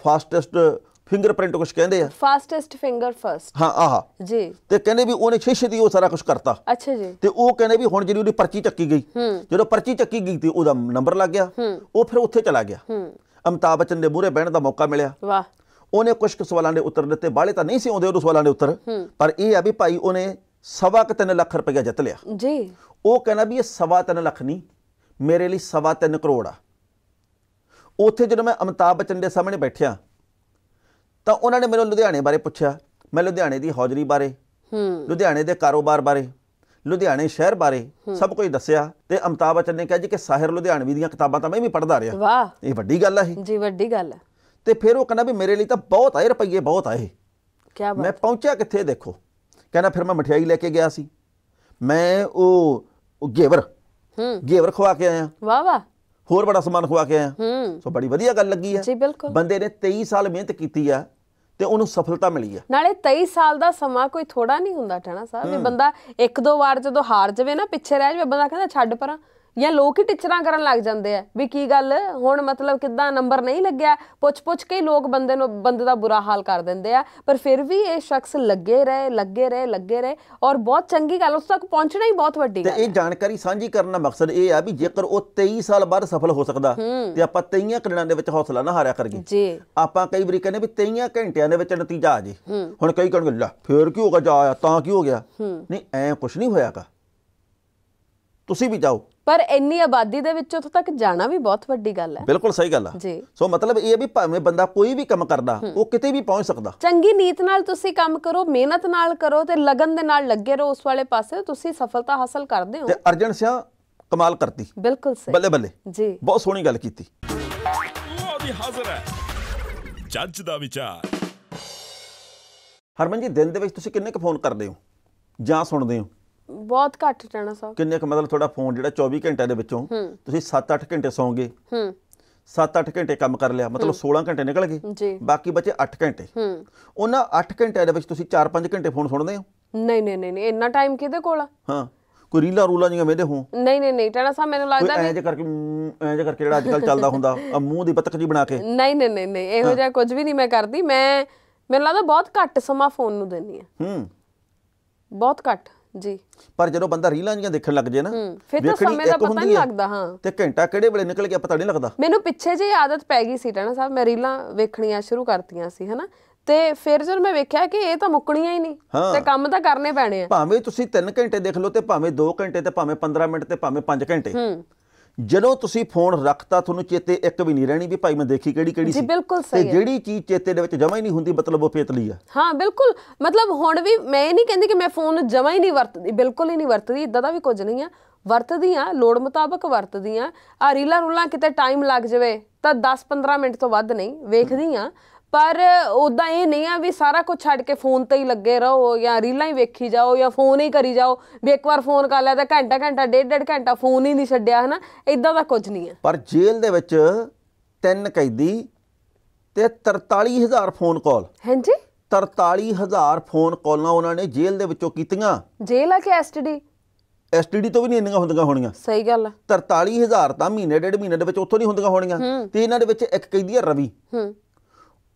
ਫਾਸਟੈਸਟ ਫਿੰਗਰਪ੍ਰਿੰਟ ਪ੍ਰਿੰਟ ਕੁਝ ਕਹਿੰਦੇ ਆ ਫਾਸਟੈਸਟ ਫਿੰਗਰ ਫਰਸਟ ਹਾਂ ਆਹ ਜੀ ਤੇ ਕਹਿੰਦੇ ਵੀ ਉਹਨੇ ਛੇਛੇ ਦੀ ਉਹ ਸਾਰਾ ਕੁਝ ਕਰਤਾ ਅੱਛਾ ਜੀ ਤੇ ਉਹ ਕਹਿੰਦੇ ਵੀ ਹੁਣ ਜਿਹੜੀ ਉਹਦੀ ਪਰਚੀ ਚੱਕੀ ਗਈ ਜਦੋਂ ਪਰਚੀ ਚੱਕੀ ਗਈ ਤੇ ਉਹਦਾ ਨੰਬਰ ਲੱਗ ਗਿਆ ਉਹ ਫਿਰ ਉੱਥੇ ਚਲਾ ਗਿਆ ਅਮਿਤਾਭ ਬਚਨ ਦੇ ਮੂਹਰੇ ਬਹਿਣ ਦਾ ਮੌਕਾ ਮਿਲਿਆ ਵਾਹ ਉਹਨੇ ਕੁਝ ਸਵਾਲਾਂ ਦੇ ਉੱਤਰ ਦਿੱਤੇ ਬਾਲੇ ਤਾਂ ਨਹੀਂ ਸੀ ਆਉਂਦੇ ਉਹ ਸਵਾਲਾਂ ਦੇ ਉੱਤਰ ਪਰ ਇਹ ਆ ਵੀ ਭਾਈ ਉਹਨੇ ਸਵਾ ਕਿ 3 ਲੱਖ ਰੁਪਏ ਜਿੱਤ ਲਿਆ ਜੀ ਉਹ ਕਹਿੰਦਾ ਵੀ ਇਹ ਸਵਾ 3 ਲੱਖ ਨਹੀਂ ਮੇਰੇ ਲਈ ਸਵਾ 3 ਕਰੋੜ ਆ ਉੱਥੇ ਜਦੋਂ ਮੈਂ ਅਮਿਤਾਭ ਬਚਨ ਦੇ ਸਾਹਮਣੇ ਬੈਠਿਆ ਤਾਂ ਉਹਨਾਂ ਨੇ ਮੈਨੂੰ ਲੁਧਿਆਣੇ ਬਾਰੇ ਪੁੱਛਿਆ ਮੈਂ ਲੁਧਿਆਣੇ ਦੀ ਹੌਜਰੀ ਬਾਰੇ ਹੂੰ ਲੁਧਿਆਣੇ ਦੇ ਕਾਰੋਬਾਰ ਬਾਰੇ ਲੁਧਿਆਣੇ ਸ਼ਹਿਰ ਬਾਰੇ ਸਭ ਕੁਝ ਦੱਸਿਆ ਤੇ ਅਮਤਾਬ ਅਚਨ ਨੇ ਕਿਹਾ ਜੀ ਕਿ ਸਾਹਿਰ ਲੁਧਿਆਣਵੀ ਦੀਆਂ ਕਿਤਾਬਾਂ ਤਾਂ ਮੈਂ ਵੀ ਪੜਦਾ ਰਿਹਾ ਵਾਹ ਇਹ ਵੱਡੀ ਗੱਲ ਹੈ ਜੀ ਵੱਡੀ ਗੱਲ ਤੇ ਫਿਰ ਉਹ ਕਹਿੰਦਾ ਵੀ ਮੇਰੇ ਲਈ ਤਾਂ ਬਹੁਤ ਆਏ ਰੁਪਈਏ ਬਹੁਤ ਆਏ ਕੀ ਬਾਤ ਮੈਂ ਪਹੁੰਚਿਆ ਕਿੱਥੇ ਦੇਖੋ ਕਹਿੰਦਾ ਫਿਰ ਮੈਂ ਮਠਿਆਈ ਲੈ ਕੇ ਗਿਆ ਸੀ ਮੈਂ ਉਹ ਗੇਵਰ ਹੂੰ ਗੇਵਰ ਖਵਾ ਕੇ ਆਇਆ ਵਾਹ ਵਾਹ ਹੋਰ ਬੜਾ ਸਮਾਨ ਖਵਾ ਕੇ ਆਇਆ ਹੂੰ ਸੋ ਬੜੀ ਵਧੀਆ ਗੱਲ ਲੱਗੀ ਹੈ ਜੀ ਬਿਲਕੁਲ ਬੰਦੇ ਨੇ 23 ਸਾਲ ਮਿਹਨਤ ਕੀਤੀ ਆ ਤੇ ਉਹਨੂੰ ਸਫਲਤਾ ਮਿਲੀ ਹੈ ਨਾਲੇ 23 ਸਾਲ ਦਾ ਸਮਾਂ ਕੋਈ ਥੋੜਾ ਨਹੀਂ ਹੁੰਦਾ ਟਣਾ ਸਾਹਿਬ ਇਹ ਬੰਦਾ ਇੱਕ ਦੋ ਵਾਰ ਜਦੋਂ ਹਾਰ ਜਾਵੇ ਨਾ ਪਿੱਛੇ ਰਹਿ ਜਾਵੇ ਬੰਦਾ ਕਹਿੰਦਾ ਛੱਡ ਪਰਾਂ ਜਾਂ ਲੋਕ ਹੀ ਟੀਚਰਾਂ ਕਰਨ ਲੱਗ ਜਾਂਦੇ ਆ ਵੀ ਕੀ ਗੱਲ ਹੁਣ ਮਤਲਬ ਕਿੱਦਾਂ ਨੰਬਰ ਨਹੀਂ ਲੱਗਿਆ ਪੁੱਛ-ਪੁੱਛ ਕੇ ਹੀ ਲੋਕ ਬੰਦੇ ਨੂੰ ਬੰਦੇ ਦਾ ਬੁਰਾ ਹਾਲ ਕਰ ਦਿੰਦੇ ਆ ਪਰ ਫਿਰ ਵੀ ਇਹ ਸ਼ਖਸ ਲੱਗੇ ਰਹੇ ਲੱਗੇ ਰਹੇ ਲੱਗੇ ਰਹੇ ਔਰ ਬਹੁਤ ਚੰਗੀ ਗੱਲ ਉਸ ਤੱਕ ਪਹੁੰਚਣਾ ਹੀ ਬਹੁਤ ਵੱਡੀ ਗੱਲ ਹੈ ਤੇ ਇਹ ਜਾਣਕਾਰੀ ਸਾਂਝੀ ਕਰਨ ਦਾ ਮਕਸਦ ਇਹ ਆ ਵੀ ਜੇਕਰ ਉਹ 23 ਸਾਲ ਬਾਅਦ ਸਫਲ ਹੋ ਸਕਦਾ ਤੇ ਆਪਾਂ 23 ਕਰਨਾਂ ਦੇ ਵਿੱਚ ਹੌਸਲਾ ਨਾ ਹਾਰਿਆ ਕਰੀਏ ਜੀ ਆਪਾਂ ਕਈ ਵਾਰੀ ਕਹਿੰਦੇ ਵੀ 23 ਘੰਟਿਆਂ ਦੇ ਵਿੱਚ ਨਤੀਜਾ ਆ ਜੇ ਹੁਣ ਕਈ ਕਹਿੰਦੇ ਲੈ ਫੇਰ ਕੀ ਹੋਗਾ ਜਾ ਆਇਆ ਤਾਂ ਕੀ ਹੋ ਗਿਆ ਨਹੀਂ ਐ ਕੁਝ ਨਹੀਂ ਹੋਇਆਗਾ ਤੁਸੀਂ ਵੀ ਜਾਓ ਪਰ ਇੰਨੀ ਆਬਾਦੀ ਦੇ ਵਿੱਚ ਉੱਥੋਂ ਤੱਕ ਜਾਣਾ ਵੀ ਬਹੁਤ ਵੱਡੀ ਗੱਲ ਹੈ ਬਿਲਕੁਲ ਸਹੀ ਗੱਲ ਹੈ ਸੋ ਮਤਲਬ ਇਹ ਵੀ ਭਾਵੇਂ ਬੰਦਾ ਕੋਈ ਵੀ ਕੰਮ ਕਰਦਾ ਉਹ ਕਿਤੇ ਵੀ ਪਹੁੰਚ ਸਕਦਾ ਚੰਗੀ ਨੀਤ ਨਾਲ ਤੁਸੀਂ ਕੰਮ ਕਰੋ ਮਿਹਨਤ ਨਾਲ ਕਰੋ ਤੇ ਲਗਨ ਦੇ ਨਾਲ ਲੱਗੇ ਰਹੋ ਉਸ ਵਾਲੇ ਪਾਸੇ ਤੁਸੀਂ ਸਫਲਤਾ ਹਾਸਲ ਕਰਦੇ ਹੋ ਤੇ ਅਰਜਨ ਸਿਆ ਕਮਾਲ ਕਰਤੀ ਬਿਲਕੁਲ ਸਹੀ ਬੱਲੇ ਬੱਲੇ ਜੀ ਬਹੁਤ ਸੋਹਣੀ ਗੱਲ ਕੀਤੀ ਉਹ ਵੀ ਹਾਜ਼ਰ ਹੈ ਜੱਜ ਦਾ ਵਿਚਾਰ ਹਰਮਨ ਜੀ ਦਿਨ ਦੇ ਵਿੱਚ ਤੁਸੀਂ ਕਿੰਨੇ ਕੁ ਫੋਨ ਕਰਦੇ ਹੋ ਜਾਂ ਸੁਣਦੇ ਹੋ ਬਹੁਤ ਘੱਟ ਰਹਿਣਾ ਸਾਹਿਬ ਕਿੰਨੇ ਕੁ ਮਤਲਬ ਤੁਹਾਡਾ ਫੋਨ ਜਿਹੜਾ 24 ਘੰਟਿਆਂ ਦੇ ਵਿੱਚੋਂ ਤੁਸੀਂ 7-8 ਘੰਟੇ ਸੌਂਗੇ ਹੂੰ 7-8 ਘੰਟੇ ਕੰਮ ਕਰ ਲਿਆ ਮਤਲਬ 16 ਘੰਟੇ ਨਿਕਲ ਗਏ ਜੀ ਬਾਕੀ ਬਚੇ 8 ਘੰਟੇ ਹੂੰ ਉਹਨਾਂ 8 ਘੰਟਿਆਂ ਦੇ ਵਿੱਚ ਤੁਸੀਂ 4-5 ਘੰਟੇ ਫੋਨ ਸੁਣਦੇ ਹੋ ਨਹੀਂ ਨਹੀਂ ਨਹੀਂ ਇੰਨਾ ਟਾਈਮ ਕਿਹਦੇ ਕੋਲ ਆ ਹਾਂ ਕੋਈ ਰੀਲਾ ਰੂਲਾ ਜਿਹਾ ਵੇਦੇ ਹੋ ਨਹੀਂ ਨਹੀਂ ਨਹੀਂ ਟਾਣਾ ਸਾਹਿਬ ਮੈਨੂੰ ਲੱਗਦਾ ਨਹੀਂ ਐਂ ਜੇ ਕਰਕੇ ਐਂ ਜੇ ਕਰਕੇ ਜਿਹੜਾ ਅੱਜ ਕੱਲ ਚੱਲਦਾ ਹੁੰਦਾ ਮੂੰਹ ਦੀ ਬਤਕ ਜੀ ਬਣਾ ਕੇ ਨਹੀਂ ਨਹੀਂ ਨਹੀਂ ਨਹੀਂ ਇਹੋ ਜਿਹਾ ਕੁਝ ਵੀ ਨਹੀਂ ਮੈਂ ਕਰਦੀ ਮੈਂ ਮੈਨੂੰ ਲੱਗਦਾ ਬਹੁਤ ਘੱਟ ਸਮਾਂ ਫੋਨ ਨੂੰ ਦਿੰਨੀ ਆ ਹੂੰ ਬਹੁਤ ਘੱਟ ਜੀ ਪਰ ਜਦੋਂ ਬੰਦਾ ਰੀਲਾਂ ਜੀਆਂ ਦੇਖਣ ਲੱਗ ਜੇ ਨਾ ਫਿਰ ਤਾਂ ਸਮੇਂ ਦਾ ਪਤਾ ਨਹੀਂ ਲੱਗਦਾ ਹਾਂ ਤੇ ਘੰਟਾ ਕਿਹੜੇ ਵੇਲੇ ਨਿਕਲ ਗਿਆ ਪਤਾ ਨਹੀਂ ਲੱਗਦਾ ਮੈਨੂੰ ਪਿੱਛੇ ਜੇ ਆਦਤ ਪੈ ਗਈ ਸੀ ਟਣਾ ਸਾਹਿਬ ਮੈਂ ਰੀਲਾਂ ਵੇਖਣੀਆਂ ਸ਼ੁਰੂ ਕਰਤੀਆਂ ਸੀ ਹਨਾ ਤੇ ਫਿਰ ਜਦ ਮੈਂ ਵੇਖਿਆ ਕਿ ਇਹ ਤਾਂ ਮੁੱਕਣੀਆਂ ਹੀ ਨਹੀਂ ਤੇ ਕੰਮ ਤਾਂ ਕਰਨੇ ਪੈਣੇ ਆ ਭਾਵੇਂ ਤੁਸੀਂ 3 ਘੰਟੇ ਦੇਖ ਲਓ ਤੇ ਭਾਵੇਂ 2 ਘੰਟੇ ਤੇ ਭਾਵੇਂ 15 ਮਿੰਟ ਤੇ ਭਾਵੇਂ 5 ਘੰਟੇ ਜਦੋਂ ਤੁਸੀਂ ਫੋਨ ਰੱਖਤਾ ਤੁਹਾਨੂੰ ਚੇਤੇ ਇੱਕ ਵੀ ਨਹੀਂ ਰਹਿਣੀ ਵੀ ਭਾਈ ਮੈਂ ਦੇਖੀ ਕਿਹੜੀ ਕਿਹੜੀ ਸੀ ਤੇ ਜਿਹੜੀ ਚੀਜ਼ ਚੇਤੇ ਦੇ ਵਿੱਚ ਜਮਾ ਹੀ ਨਹੀਂ ਹੁੰਦੀ ਮਤਲਬ ਉਹ ਪੇਤਲੀ ਆ ਹਾਂ ਬਿਲਕੁਲ ਮਤਲਬ ਹੁਣ ਵੀ ਮੈਂ ਨਹੀਂ ਕਹਿੰਦੀ ਕਿ ਮੈਂ ਫੋਨ ਜਮਾ ਹੀ ਨਹੀਂ ਵਰਤਦੀ ਬਿਲਕੁਲ ਹੀ ਨਹੀਂ ਵਰਤਦੀ ਇਦਾਂ ਦਾ ਵੀ ਕੁਝ ਨਹੀਂ ਆ ਵਰਤਦੀ ਆ ਲੋੜ ਮੁਤਾਬਕ ਵਰਤਦੀ ਆ ਆ ਰੀਲਾਂ ਰੂਲਾ ਕਿਤੇ ਟਾਈਮ ਲੱਗ ਜਾਵੇ ਤਾਂ 10-15 ਮਿੰਟ ਤੋਂ ਵੱਧ ਨਹੀਂ ਵੇਖਦੀ ਆ ਪਰ ਉਦਾਂ ਇਹ ਨਹੀਂ ਆ ਵੀ ਸਾਰਾ ਕੁਝ ਛੱਡ ਕੇ ਫੋਨ ਤੇ ਹੀ ਲੱਗੇ ਰਹੋ ਜਾਂ ਰੀਲਾਂ ਹੀ ਵੇਖੀ ਜਾਓ ਜਾਂ ਫੋਨ ਹੀ ਕਰੀ ਜਾਓ ਵੀ ਇੱਕ ਵਾਰ ਫੋਨ ਕਰ ਲਿਆ ਤਾਂ ਘੰਟਾ ਘੰਟਾ ਡੇਢ ਡੇਢ ਘੰਟਾ ਫੋਨ ਹੀ ਨਹੀਂ ਛੱਡਿਆ ਹਨਾ ਇਦਾਂ ਦਾ ਕੁਝ ਨਹੀਂ ਆ ਪਰ ਜੇਲ੍ਹ ਦੇ ਵਿੱਚ ਤਿੰਨ ਕੈਦੀ ਤੇ 43000 ਫੋਨ ਕਾਲ ਹਾਂਜੀ 43000 ਫੋਨ ਕਾਲਾਂ ਉਹਨਾਂ ਨੇ ਜੇਲ੍ਹ ਦੇ ਵਿੱਚੋਂ ਕੀਤੀਆਂ ਜੇਲ੍ਹ ਆ ਕਿ ਐਸਟੀਡੀ ਐਸਟੀਡੀ ਤੋਂ ਵੀ ਨਹੀਂ ਇੰਨੀਆਂ ਹੁੰਦੀਆਂ ਹੋਣੀਆਂ ਸਹੀ ਗੱਲ ਹੈ 43000 ਤਾਂ ਮਹੀਨੇ ਡੇਢ ਮਹੀਨੇ ਦੇ ਵਿੱਚ ਉੱਥੋਂ ਨਹੀਂ ਹੁੰਦੀਆਂ ਹੋਣੀਆਂ ਤੇ ਇਹਨਾਂ ਦੇ ਵਿੱਚ ਇੱਕ ਕੈਦੀ ਆ ਰਵੀ ਹੂੰ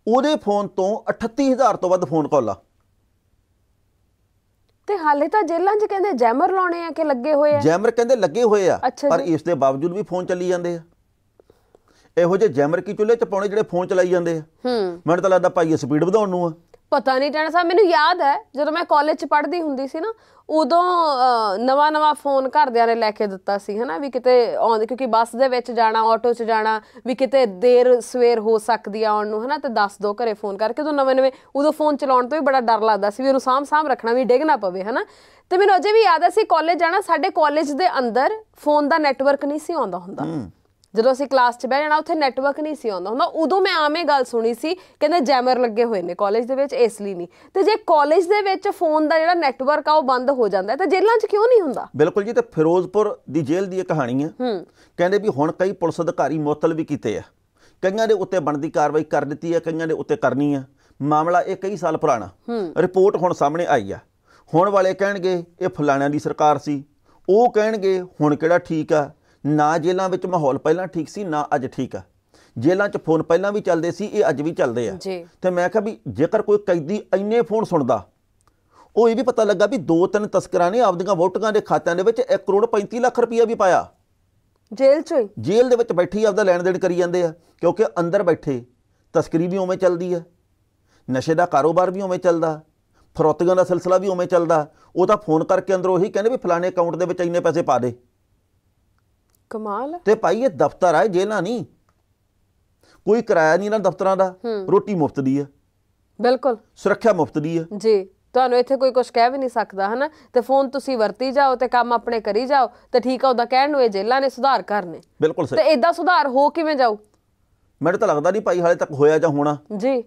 ਉਹਦੇ ਫੋਨ ਤੋਂ 38000 ਤੋਂ ਵੱਧ ਫੋਨ ਕਾਲ ਆ ਤੇ ਹਾਲੇ ਤਾਂ ਜੇਲ੍ਹਾਂ 'ਚ ਕਹਿੰਦੇ ਜੈਮਰ ਲਾਉਣੇ ਆ ਕਿ ਲੱਗੇ ਹੋਏ ਆ ਜੈਮਰ ਕਹਿੰਦੇ ਲੱਗੇ ਹੋਏ ਆ ਪਰ ਇਸ ਦੇ ਬਾਵਜੂਦ ਵੀ ਫੋਨ ਚੱਲੀ ਜਾਂਦੇ ਆ ਇਹੋ ਜਿਹੇ ਜੈਮਰ ਕੀ ਚੁੱਲ੍ਹੇ 'ਚ ਪਾਉਣੇ ਜਿਹੜੇ ਫੋਨ ਚਲਾਈ ਜਾਂਦੇ ਆ ਮੈਨੂੰ ਤਾਂ ਲੱਗਦਾ ਭਾਈ ਇਹ ਸਪੀਡ ਵਧਾਉਣ ਨੂੰ ਆ ਪਤਾ ਨਹੀਂ ਟੈਣਾ ਸਾਹਿਬ ਮੈਨੂੰ ਯਾਦ ਹੈ ਜਦੋਂ ਮੈਂ ਕਾਲਜ ਚ ਪੜ੍ਹਦੀ ਹੁੰਦੀ ਸੀ ਨਾ ਉਦੋਂ ਨਵਾਂ ਨਵਾਂ ਫੋਨ ਘਰਦਿਆਂ ਨੇ ਲੈ ਕੇ ਦਿੱਤਾ ਸੀ ਹਨਾ ਵੀ ਕਿਤੇ ਆਉਂਦੇ ਕਿਉਂਕਿ ਬੱਸ ਦੇ ਵਿੱਚ ਜਾਣਾ ਆਟੋ 'ਚ ਜਾਣਾ ਵੀ ਕਿਤੇ ਦੇਰ ਸਵੇਰ ਹੋ ਸਕਦੀ ਆ ਆਉਣ ਨੂੰ ਹਨਾ ਤੇ ਦੱਸ ਦੋ ਘਰੇ ਫੋਨ ਕਰਕੇ ਉਦੋਂ ਨਵੇਂ ਨਵੇਂ ਉਦੋਂ ਫੋਨ ਚਲਾਉਣ ਤੋਂ ਵੀ ਬੜਾ ਡਰ ਲੱਗਦਾ ਸੀ ਵੀ ਉਹਨੂੰ ਸਾਹਮ-ਸਾਹਮ ਰੱਖਣਾ ਵੀ ਡਿੱਗ ਨਾ ਪਵੇ ਹਨਾ ਤੇ ਮੈਨੂੰ ਅਜੇ ਵੀ ਯਾਦ ਆ ਸੀ ਕਾਲਜ ਜਾਣਾ ਸਾਡੇ ਕਾਲਜ ਦੇ ਅੰਦਰ ਫੋਨ ਦਾ ਨੈਟਵਰਕ ਨਹੀਂ ਸੀ ਆਉਂਦਾ ਹੁੰਦਾ ਜਦੋਂ ਅਸੀਂ ਕਲਾਸ 'ਚ ਬਹਿ ਜਾਣਾ ਉੱਥੇ ਨੈਟਵਰਕ ਨਹੀਂ ਸੀ ਆਉਂਦਾ ਹੁੰਦਾ ਉਦੋਂ ਮੈਂ ਆਵੇਂ ਗੱਲ ਸੁਣੀ ਸੀ ਕਹਿੰਦੇ ਜੈਮਰ ਲੱਗੇ ਹੋਏ ਨੇ ਕਾਲਜ ਦੇ ਵਿੱਚ ਇਸ ਲਈ ਨਹੀਂ ਤੇ ਜੇ ਕਾਲਜ ਦੇ ਵਿੱਚ ਫੋਨ ਦਾ ਜਿਹੜਾ ਨੈਟਵਰਕ ਆ ਉਹ ਬੰਦ ਹੋ ਜਾਂਦਾ ਤਾਂ ਜੇਲ੍ਹਾਂ 'ਚ ਕਿਉਂ ਨਹੀਂ ਹੁੰਦਾ ਬਿਲਕੁਲ ਜੀ ਤੇ ਫਿਰੋਜ਼ਪੁਰ ਦੀ ਜੇਲ੍ਹ ਦੀ ਇਹ ਕਹਾਣੀ ਹੈ ਕਹਿੰਦੇ ਵੀ ਹੁਣ ਕਈ ਪੁਲਿਸ ਅਧਿਕਾਰੀ ਮੁਅਤਲ ਵੀ ਕੀਤੇ ਆ ਕਈਆਂ ਦੇ ਉੱਤੇ ਬਣਦੀ ਕਾਰਵਾਈ ਕਰ ਦਿੱਤੀ ਆ ਕਈਆਂ ਦੇ ਉੱਤੇ ਕਰਨੀ ਆ ਮਾਮਲਾ ਇਹ ਕਈ ਸਾਲ ਪੁਰਾਣਾ ਰਿਪੋਰਟ ਹੁਣ ਸਾਹਮਣੇ ਆਈ ਆ ਹੁਣ ਵਾਲੇ ਕਹਿਣਗੇ ਇਹ ਫਲਾਣਿਆਂ ਦੀ ਸਰਕਾਰ ਸੀ ਉਹ ਕਹਿਣਗੇ ਹੁਣ ਕਿਹੜਾ ਠੀਕ ਆ ਨਾ ਜੇਲਾਂ ਵਿੱਚ ਮਾਹੌਲ ਪਹਿਲਾਂ ਠੀਕ ਸੀ ਨਾ ਅੱਜ ਠੀਕ ਆ ਜੇਲਾਂ 'ਚ ਫੋਨ ਪਹਿਲਾਂ ਵੀ ਚੱਲਦੇ ਸੀ ਇਹ ਅੱਜ ਵੀ ਚੱਲਦੇ ਆ ਤੇ ਮੈਂ ਕਿਹਾ ਵੀ ਜੇਕਰ ਕੋਈ ਕੈਦੀ ਇੰਨੇ ਫੋਨ ਸੁਣਦਾ ਉਹ ਇਹ ਵੀ ਪਤਾ ਲੱਗਾ ਵੀ ਦੋ ਤਿੰਨ ਤਸਕਰਾਂ ਨੇ ਆਪਦੀਆਂ ਵੋਟਾਂ ਦੇ ਖਾਤਿਆਂ ਦੇ ਵਿੱਚ 1 ਕਰੋੜ 35 ਲੱਖ ਰੁਪਇਆ ਵੀ ਪਾਇਆ ਜੇਲ੍ਹ 'ਚ ਜੇਲ੍ਹ ਦੇ ਵਿੱਚ ਬੈਠੀ ਆਪਦਾ ਲੈਣ ਦੇਣ ਕਰੀ ਜਾਂਦੇ ਆ ਕਿਉਂਕਿ ਅੰਦਰ ਬੈਠੇ ਤਸਕਰੀ ਵੀ ਉਵੇਂ ਚੱਲਦੀ ਆ ਨਸ਼ੇ ਦਾ ਕਾਰੋਬਾਰ ਵੀ ਉਵੇਂ ਚੱਲਦਾ ਫਰੋਤਗਾਂ ਦਾ ਸਿਲਸਿਲਾ ਵੀ ਉਵੇਂ ਚੱਲਦਾ ਉਹ ਤਾਂ ਫੋਨ ਕਰਕੇ ਅੰਦਰ ਉਹੀ ਕਹਿੰਦੇ ਵੀ ਫਲਾਣੇ ਅਕਾਊਂਟ ਦੇ ਵਿੱਚ ਇੰਨੇ ਪੈਸੇ ਪਾ ਦੇ ਕਮਾਲ ਤੇ ਭਾਈ ਇਹ ਦਫ਼ਤਰ ਆ ਜੇਲਾ ਨਹੀਂ ਕੋਈ ਕਿਰਾਇਆ ਨਹੀਂ ਇਹਨਾਂ ਦਫ਼ਤਰਾਂ ਦਾ ਰੋਟੀ ਮੁਫਤ ਦੀ ਆ ਬਿਲਕੁਲ ਸੁਰੱਖਿਆ ਮੁਫਤ ਦੀ ਆ ਜੀ ਤੁਹਾਨੂੰ ਇੱਥੇ ਕੋਈ ਕੁਝ ਕਹਿ ਵੀ ਨਹੀਂ ਸਕਦਾ ਹਨਾ ਤੇ ਫੋਨ ਤੁਸੀਂ ਵਰਤੀ ਜਾਓ ਤੇ ਕੰਮ ਆਪਣੇ ਕਰੀ ਜਾਓ ਤੇ ਠੀਕ ਆ ਉਹਦਾ ਕਹਿਣ ਨੂੰ ਇਹ ਜੇਲਾ ਨੇ ਸੁਧਾਰ ਕਰਨੇ ਬਿਲਕੁਲ ਸਹੀ ਤੇ ਇਦਾਂ ਸੁਧਾਰ ਹੋ ਕਿਵੇਂ ਜਾਊ ਮੈਨੂੰ ਤਾਂ ਲੱਗਦਾ ਨਹੀਂ ਭਾਈ ਹਾਲੇ ਤੱਕ ਹੋਇਆ ਜਾਂ ਹੋਣਾ ਜੀ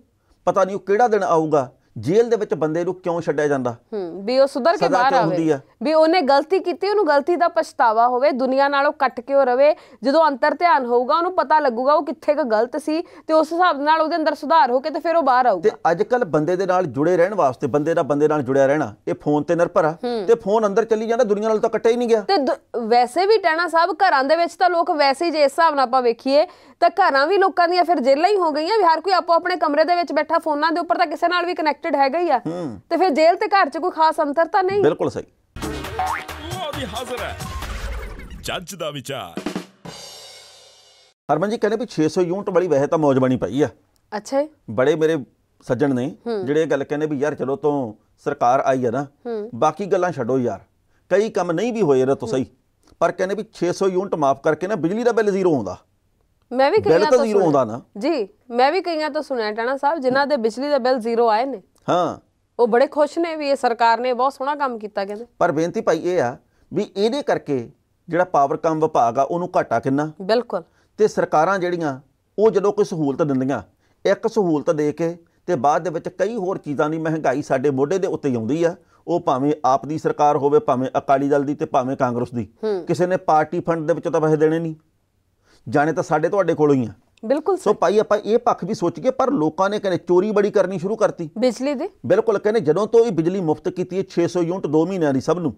ਪਤਾ ਨਹੀਂ ਉਹ ਕਿਹੜਾ ਦਿਨ ਆਊਗਾ ਜੇਲ੍ਹ ਦੇ ਵਿੱਚ ਬੰਦੇ ਨੂੰ ਕਿਉਂ ਛੱਡਿਆ ਜਾਂਦਾ ਹੂੰ ਵੀ ਉਹ ਸੁਧਰ ਕੇ ਬਾਹਰ ਆਵੇ ਵੀ ਉਹਨੇ ਗਲਤੀ ਕੀਤੀ ਉਹਨੂੰ ਗਲਤੀ ਦਾ ਪਛਤਾਵਾ ਹੋਵੇ ਦੁਨੀਆ ਨਾਲੋਂ ਕੱਟ ਕੇ ਉਹ ਰਵੇ ਜਦੋਂ ਅੰਤਰ ਧਿਆਨ ਹੋਊਗਾ ਉਹਨੂੰ ਪਤਾ ਲੱਗੂਗਾ ਉਹ ਕਿੱਥੇ ਕੁ ਗਲਤ ਸੀ ਤੇ ਉਸ ਹਿਸਾਬ ਨਾਲ ਉਹਦੇ ਅੰਦਰ ਸੁਧਾਰ ਹੋ ਕੇ ਤੇ ਫਿਰ ਉਹ ਬਾਹਰ ਆਊਗਾ ਤੇ ਅੱਜ ਕੱਲ ਬੰਦੇ ਦੇ ਨਾਲ ਜੁੜੇ ਰਹਿਣ ਵਾਸਤੇ ਬੰਦੇ ਦਾ ਬੰਦੇ ਨਾਲ ਜੁੜਿਆ ਰਹਿਣਾ ਇਹ ਫੋਨ ਤੇ ਨਿਰਭਰ ਆ ਤੇ ਫੋਨ ਅੰਦਰ ਚੱਲੀ ਜਾਂਦਾ ਦੁਨੀਆ ਨਾਲ ਤਾਂ ਕੱਟਿਆ ਹੀ ਨਹੀਂ ਗਿਆ ਤੇ ਵੈਸੇ ਵੀ ਟਹਿਣਾ ਸਾਹਿਬ ਘਰਾਂ ਦੇ ਵਿੱਚ ਤਾਂ ਲੋਕ ਵੈਸੇ ਹੀ ਜੇ ਇਸ ਹਿਸਾਬ ਨਾਲ ਆਪਾਂ ਵੇਖੀਏ ਤਾਂ ਘਰਾਂ ਵੀ ਲੋਕਾਂ ਦੀਆਂ ਫਿਰ ਜੇਲ੍ਹਾਂ ਹੀ ਹੋ ਗਈਆਂ ਵੀ ਹਰ ਕੋਈ ਆਪੋ ਆਪਣੇ ਕਮਰੇ ਦੇ ਵਿੱਚ ਬੈਠਾ ਫੋਨਾਂ ਦੇ ਉੱਪਰ ਤਾਂ ਕਿਸੇ ਨਾਲ ਵੀ ਕਨੈਕਟ ਕਨੈਕਟਡ ਹੈਗਾ ਹੀ ਆ ਤੇ ਫਿਰ ਜੇਲ੍ਹ ਤੇ ਘਰ 'ਚ ਕੋਈ ਖਾਸ ਅੰਤਰ ਤਾਂ ਨਹੀਂ ਬਿਲਕੁਲ ਸਹੀ ਉਹ ਵੀ ਹਾਜ਼ਰ ਹੈ ਜੱਜ ਦਾ ਵਿਚਾਰ ਹਰਮਨ ਜੀ ਕਹਿੰਦੇ ਵੀ 600 ਯੂਨਿਟ ਵਾਲੀ ਵਹਿ ਤਾਂ ਮੌਜ ਬਣੀ ਪਈ ਆ ਅੱਛਾ ਬੜੇ ਮੇਰੇ ਸੱਜਣ ਨੇ ਜਿਹੜੇ ਗੱਲ ਕਹਿੰਦੇ ਵੀ ਯਾਰ ਚਲੋ ਤੋਂ ਸਰਕਾਰ ਆਈ ਆ ਨਾ ਬਾਕੀ ਗੱਲਾਂ ਛੱਡੋ ਯਾਰ ਕਈ ਕੰਮ ਨਹੀਂ ਵੀ ਹੋਏ ਇਹਦਾ ਤੋ ਸਹੀ ਪਰ ਕਹਿੰਦੇ ਵੀ 600 ਯੂਨਿਟ ਮਾਫ ਕਰਕੇ ਨਾ ਬਿਜਲੀ ਦਾ ਬਿੱਲ ਜ਼ੀਰੋ ਆਉਂਦਾ ਮੈਂ ਵੀ ਕਈਆਂ ਤੋਂ ਜ਼ੀਰੋ ਆਉਂਦਾ ਨਾ ਜੀ ਮੈਂ ਵੀ ਕਈਆਂ ਤੋਂ ਸੁਣਿਆ ਟਾਣਾ ਸਾਹਿਬ ਜਿਨ੍ਹਾਂ ਦੇ ਬਿਜਲੀ ਦਾ ਬਿੱਲ ਜ਼ੀਰੋ ਆਏ ਨੇ ਹਾਂ ਉਹ ਬੜੇ ਖੁਸ਼ ਨੇ ਵੀ ਇਹ ਸਰਕਾਰ ਨੇ ਬਹੁਤ ਸੋਹਣਾ ਕੰਮ ਕੀਤਾ ਕਹਿੰਦੇ ਪਰ ਬੇਨਤੀ ਭਾਈ ਇਹ ਆ ਵੀ ਇਹਦੇ ਕਰਕੇ ਜਿਹੜਾ ਪਾਵਰ ਕੰਮ ਵਿਭਾਗ ਆ ਉਹਨੂੰ ਘਾਟਾ ਕਿੰਨਾ ਬਿਲਕੁਲ ਤੇ ਸਰਕਾਰਾਂ ਜਿਹੜੀਆਂ ਉਹ ਜਦੋਂ ਕੋਈ ਸਹੂਲਤ ਦਿੰਦੀਆਂ ਇੱਕ ਸਹੂਲਤ ਦੇ ਕੇ ਤੇ ਬਾਅਦ ਦੇ ਵਿੱਚ ਕਈ ਹੋਰ ਚੀਜ਼ਾਂ ਦੀ ਮਹਿੰਗਾਈ ਸਾਡੇ ਮੋਢੇ ਦੇ ਉੱਤੇ ਆਉਂਦੀ ਆ ਉਹ ਭਾਵੇਂ ਆਪ ਦੀ ਸਰਕਾਰ ਹੋਵੇ ਭਾਵੇਂ ਅਕਾਲੀ ਦਲ ਦੀ ਤੇ ਭਾਵੇਂ ਕਾਂਗਰਸ ਦੀ ਕਿਸੇ ਨੇ ਪਾਰਟੀ ਫੰਡ ਦੇ ਵਿੱਚੋਂ ਤਾਂ ਪੈਸੇ ਦੇਣੇ ਨਹੀਂ ਜਾਣੇ ਤਾਂ ਸਾਡੇ ਤੁਹਾਡੇ ਕੋਲੋਂ ਹੀ ਆ ਬਿਲਕੁਲ ਸੋ ਭਾਈ ਆਪਾਂ ਇਹ ਪੱਖ ਵੀ ਸੋਚ ਗਏ ਪਰ ਲੋਕਾਂ ਨੇ ਕਹਿੰਦੇ ਚੋਰੀ ਬੜੀ ਕਰਨੀ ਸ਼ੁਰੂ ਕਰਤੀ ਬਿਜਲੀ ਦੀ ਬਿਲਕੁਲ ਕਹਿੰਦੇ ਜਦੋਂ ਤੋਂ ਇਹ ਬਿਜਲੀ ਮੁਫਤ ਕੀਤੀ ਹੈ 600 ਯੂਨਿਟ 2 ਮਹੀਨਿਆਂ ਦੀ ਸਭ ਨੂੰ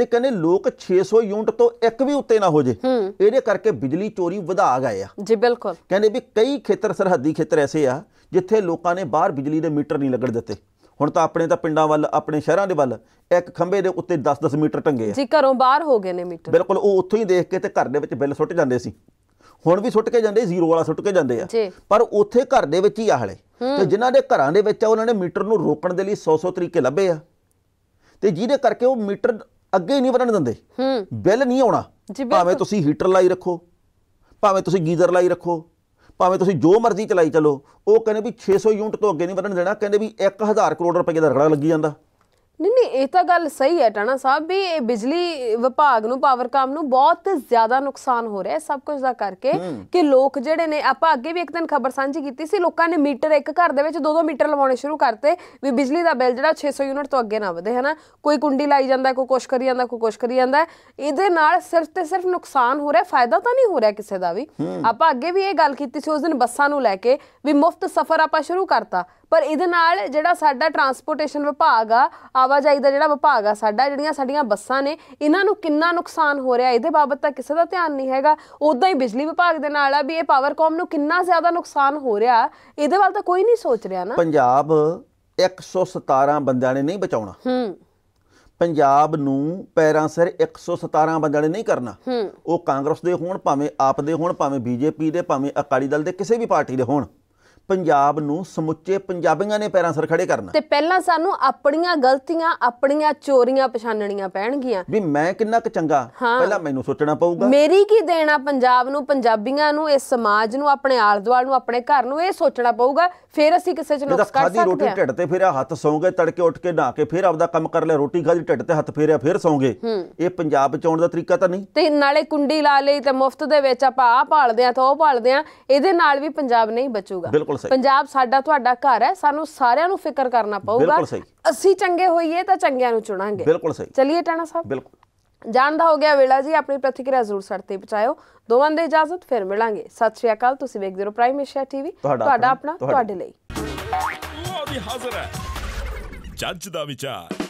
ਤੇ ਕਹਿੰਦੇ ਲੋਕ 600 ਯੂਨਿਟ ਤੋਂ ਇੱਕ ਵੀ ਉੱਤੇ ਨਾ ਹੋ ਜੇ ਇਹਦੇ ਕਰਕੇ ਬਿਜਲੀ ਚੋਰੀ ਵਧਾ ਗਏ ਆ ਜੀ ਬਿਲਕੁਲ ਕਹਿੰਦੇ ਵੀ ਕਈ ਖੇਤਰ ਸਰਹੱਦੀ ਖੇਤਰ ਐਸੇ ਆ ਜਿੱਥੇ ਲੋਕਾਂ ਨੇ ਬਾਹਰ ਬਿਜਲੀ ਦੇ ਮੀਟਰ ਨਹੀਂ ਲੱਗੜ ਦਿੱਤੇ ਹੁਣ ਤਾਂ ਆਪਣੇ ਤਾਂ ਪਿੰਡਾਂ ਵੱਲ ਆਪਣੇ ਸ਼ਹਿਰਾਂ ਦੇ ਵੱਲ ਇੱਕ ਖੰਭੇ ਦੇ ਉੱਤੇ 10-10 ਮੀਟਰ ਟੰਗੇ ਆ ਜੀ ਘਰੋਂ ਬਾਹਰ ਹੋ ਗਏ ਨੇ ਮੀਟਰ ਬਿਲਕੁਲ ਉਹ ਉੱਥੋਂ ਹੀ ਦੇਖ ਕੇ ਤੇ ਘਰ ਦੇ ਵਿੱਚ ਬਿੱਲ ਸੁੱਟ ਜਾਂਦੇ ਸੀ ਹੁਣ ਵੀ ਸੁੱਟ ਕੇ ਜਾਂਦੇ ਜ਼ੀਰੋ ਵਾਲਾ ਸੁੱਟ ਕੇ ਜਾਂਦੇ ਆ ਪਰ ਉੱਥੇ ਘਰ ਦੇ ਵਿੱਚ ਹੀ ਆ ਹਲੇ ਤੇ ਜਿਨ੍ਹਾਂ ਦੇ ਘਰਾਂ ਦੇ ਵਿੱਚ ਆ ਉਹਨਾਂ ਨੇ ਮੀਟਰ ਨੂੰ ਰੋਕਣ ਦੇ ਲਈ 100-100 ਤਰੀਕੇ ਲੱਭੇ ਆ ਤੇ ਜਿਹਦੇ ਕਰਕੇ ਉਹ ਮੀਟਰ ਅੱਗੇ ਨਹੀਂ ਵਧਣ ਦਿੰਦੇ ਬਿੱਲ ਨਹੀਂ ਆਉਣਾ ਭਾਵੇਂ ਤੁਸੀਂ ਹੀਟਰ ਲਾਈ ਰੱਖੋ ਭਾਵੇਂ ਤੁਸੀਂ ਗੀਜ਼ਰ ਲਾਈ ਰੱਖੋ ਭਾਵੇਂ ਤੁਸੀਂ ਜੋ ਮਰਜ਼ੀ ਚਲਾਈ ਚਲੋ ਉਹ ਕਹਿੰਦੇ ਵੀ 600 ਯੂਨਿਟ ਤੋਂ ਅੱਗੇ ਨਹੀਂ ਵਧਣ ਦੇਣਾ ਕਹਿੰਦੇ ਵੀ 1000 ਕਰੋੜ ਰੁਪਏ ਦਾ ਰਗੜਾ ਲੱਗੀ ਜਾਂਦਾ ਨਹੀਂ ਨਹੀਂ ਇਹ ਤਾਂ ਗੱਲ ਸਹੀ ਹੈ ਟਾਣਾ ਸਾਹਿਬ ਵੀ ਇਹ ਬਿਜਲੀ ਵਿਭਾਗ ਨੂੰ ਪਾਵਰ ਕਾਮ ਨੂੰ ਬਹੁਤ ਜ਼ਿਆਦਾ ਨੁਕਸਾਨ ਹੋ ਰਿਹਾ ਹੈ ਸਭ ਕੁਝ ਦਾ ਕਰਕੇ ਕਿ ਲੋਕ ਜਿਹੜੇ ਨੇ ਆਪਾਂ ਅੱਗੇ ਵੀ ਇੱਕ ਦਿਨ ਖਬਰ ਸਾਂਝੀ ਕੀਤੀ ਸੀ ਲੋਕਾਂ ਨੇ ਮੀਟਰ ਇੱਕ ਘਰ ਦੇ ਵਿੱਚ ਦੋ ਦੋ ਮੀਟਰ ਲਵਾਉਣੇ ਸ਼ੁਰੂ ਕਰਤੇ ਵੀ ਬਿਜਲੀ ਦਾ ਬਿੱਲ ਜਿਹੜਾ 600 ਯੂਨਿਟ ਤੋਂ ਅੱਗੇ ਨਾ ਵਧੇ ਹਨਾ ਕੋਈ ਕੁੰਡੀ ਲਾਈ ਜਾਂਦਾ ਕੋਈ ਕੁਛ ਕਰੀ ਜਾਂਦਾ ਕੋਈ ਕੁਛ ਕਰੀ ਜਾਂਦਾ ਇਹਦੇ ਨਾਲ ਸਿਰਫ ਤੇ ਸਿਰਫ ਨੁਕਸਾਨ ਹੋ ਰਿਹਾ ਫਾਇਦਾ ਤਾਂ ਨਹੀਂ ਹੋ ਰਿਹਾ ਕਿਸੇ ਦਾ ਵੀ ਆਪਾਂ ਅੱਗੇ ਵੀ ਇਹ ਗੱਲ ਕੀਤੀ ਸੀ ਉਸ ਦਿਨ ਬੱਸਾਂ ਨੂੰ ਲੈ ਕੇ ਵੀ ਮੁਫਤ ਸਫ਼ਰ ਆਪਾਂ ਸ਼ੁਰੂ ਕਰਤਾ ਪਰ ਇਹਦੇ ਨਾਲ ਜਿਹੜਾ ਸਾਡਾ ਟਰਾਂਸਪੋਰਟੇਸ਼ਨ ਵਿਭਾਗ ਆ ਆਵਾਜਾਈ ਦਾ ਜਿਹੜਾ ਵਿਭਾਗ ਆ ਸਾਡਾ ਜਿਹੜੀਆਂ ਸਾਡੀਆਂ ਬੱਸਾਂ ਨੇ ਇਹਨਾਂ ਨੂੰ ਕਿੰਨਾ ਨੁਕਸਾਨ ਹੋ ਰਿਹਾ ਇਹਦੇ ਬਾਬਤ ਤਾਂ ਕਿਸੇ ਦਾ ਧਿਆਨ ਨਹੀਂ ਹੈਗਾ ਉਦਾਂ ਹੀ ਬਿਜਲੀ ਵਿਭਾਗ ਦੇ ਨਾਲ ਆ ਵੀ ਇਹ ਪਾਵਰਕਾਮ ਨੂੰ ਕਿੰਨਾ ਜ਼ਿਆਦਾ ਨੁਕਸਾਨ ਹੋ ਰਿਹਾ ਇਹਦੇ ਵੱਲ ਤਾਂ ਕੋਈ ਨਹੀਂ ਸੋਚ ਰਿਹਾ ਨਾ ਪੰਜਾਬ 117 ਬੰਦਿਆਂ ਨੇ ਨਹੀਂ ਬਚਾਉਣਾ ਹੂੰ ਪੰਜਾਬ ਨੂੰ ਪੈਰਾਂ ਸਿਰ 117 ਬੰਦਿਆਂ ਨੇ ਨਹੀਂ ਕਰਨਾ ਹੂੰ ਉਹ ਕਾਂਗਰਸ ਦੇ ਹੋਣ ਭਾਵੇਂ ਆਪ ਦੇ ਹੋਣ ਭਾਵੇਂ ਬੀਜੇਪੀ ਦੇ ਭਾਵੇਂ ਅਕਾਲੀ ਦਲ ਦੇ ਕਿਸੇ ਵੀ ਪਾਰਟੀ ਦੇ ਹੋਣ ਪੰਜਾਬ ਨੂੰ ਸਮੁੱਚੇ ਪੰਜਾਬੀਆਂ ਨੇ ਪੈਰਾਂ ਸਰ ਖੜੇ ਕਰਨਾ ਤੇ ਪਹਿਲਾਂ ਸਾਨੂੰ ਆਪਣੀਆਂ ਗਲਤੀਆਂ ਆਪਣੀਆਂ ਚੋਰੀਆਂ ਪਛਾਨਣੀਆਂ ਪੈਣਗੀਆਂ ਵੀ ਮੈਂ ਕਿੰਨਾ ਕੁ ਚੰਗਾ ਪਹਿਲਾਂ ਮੈਨੂੰ ਸੋਚਣਾ ਪਊਗਾ ਮੇਰੀ ਕੀ ਦੇਣਾ ਪੰਜਾਬ ਨੂੰ ਪੰਜਾਬੀਆਂ ਨੂੰ ਇਸ ਸਮਾਜ ਨੂੰ ਆਪਣੇ ਆਲ ਦੁਆਲ ਨੂੰ ਆਪਣੇ ਘਰ ਨੂੰ ਇਹ ਸੋਚਣਾ ਪਊਗਾ ਫਿਰ ਅਸੀਂ ਕਿਸੇ ਚ ਨੁਕਸ ਕਰ ਸਕਦੇ ਹਾਂ ਰੋਟੀ ਢਿੱਡ ਤੇ ਫਿਰ ਹੱਥ ਸੌਂਗੇ ਤੜਕੇ ਉੱਠ ਕੇ ਨਾ ਕੇ ਫਿਰ ਆਪਦਾ ਕੰਮ ਕਰ ਲੈ ਰੋਟੀ ਖਾਦੀ ਢਿੱਡ ਤੇ ਹੱਥ ਫੇਰਿਆ ਫਿਰ ਸੌਂਗੇ ਇਹ ਪੰਜਾਬ ਚ ਆਉਣ ਦਾ ਤਰੀਕਾ ਤਾਂ ਨਹੀਂ ਤੇ ਨਾਲੇ ਕੁੰਡੀ ਲਾ ਲਈ ਤੇ ਮੁਫਤ ਦੇ ਵਿੱਚ ਆਪਾਂ ਆ ਭਾਲਦੇ ਆ ਤਾਂ ਉਹ ਭਾਲਦੇ ਆ ਇਹਦੇ ਨਾਲ ਵੀ ਪੰਜਾਬ ਨਹੀਂ ਬਚੂਗਾ ਬਿਲਕੁਲ ਸਹੀ ਪੰਜਾਬ ਸਾਡਾ ਤੁਹਾਡਾ ਘਰ ਹੈ ਸਾਨੂੰ ਸਾਰਿਆਂ ਨੂੰ ਫਿਕਰ ਕਰਨਾ ਪਊਗਾ ਅਸੀਂ ਚੰਗੇ ਹੋਈਏ ਤਾਂ ਚੰਗਿਆਂ ਨੂੰ ਚੁਣਾਂਗੇ ਬਿਲਕੁਲ ਸਹੀ ਚਲਿਏ ਟਾਣਾ ਸਾਹਿਬ ਬਿਲਕੁਲ ਜਾਣਦਾ ਹੋ ਗਿਆ ਵੇਲਾ ਜੀ ਆਪਣੀ ਪ੍ਰਤੀਕਿਰਿਆ ਜ਼ਰੂਰ ਸਾਡੇ ਤੇ ਪਹੁੰਚਾਓ ਦੋਵਾਂ ਦੇ ਇਜਾਜ਼ਤ ਫਿਰ ਮਿਲਾਂਗੇ ਸਤਿ ਸ਼੍ਰੀ ਅਕਾਲ ਤੁਸੀਂ ਵੇਖਦੇ ਰਹੋ ਪ੍ਰਾਈਮ ਏਸ਼ੀਆ ਟੀਵੀ ਤੁਹਾਡਾ ਆਪਣਾ ਤੁਹਾਡੇ ਲਈ ਉਹ ਵੀ ਹਾਜ਼ਰ ਹੈ ਜੱਜ ਦਾ ਵਿਚਾਰ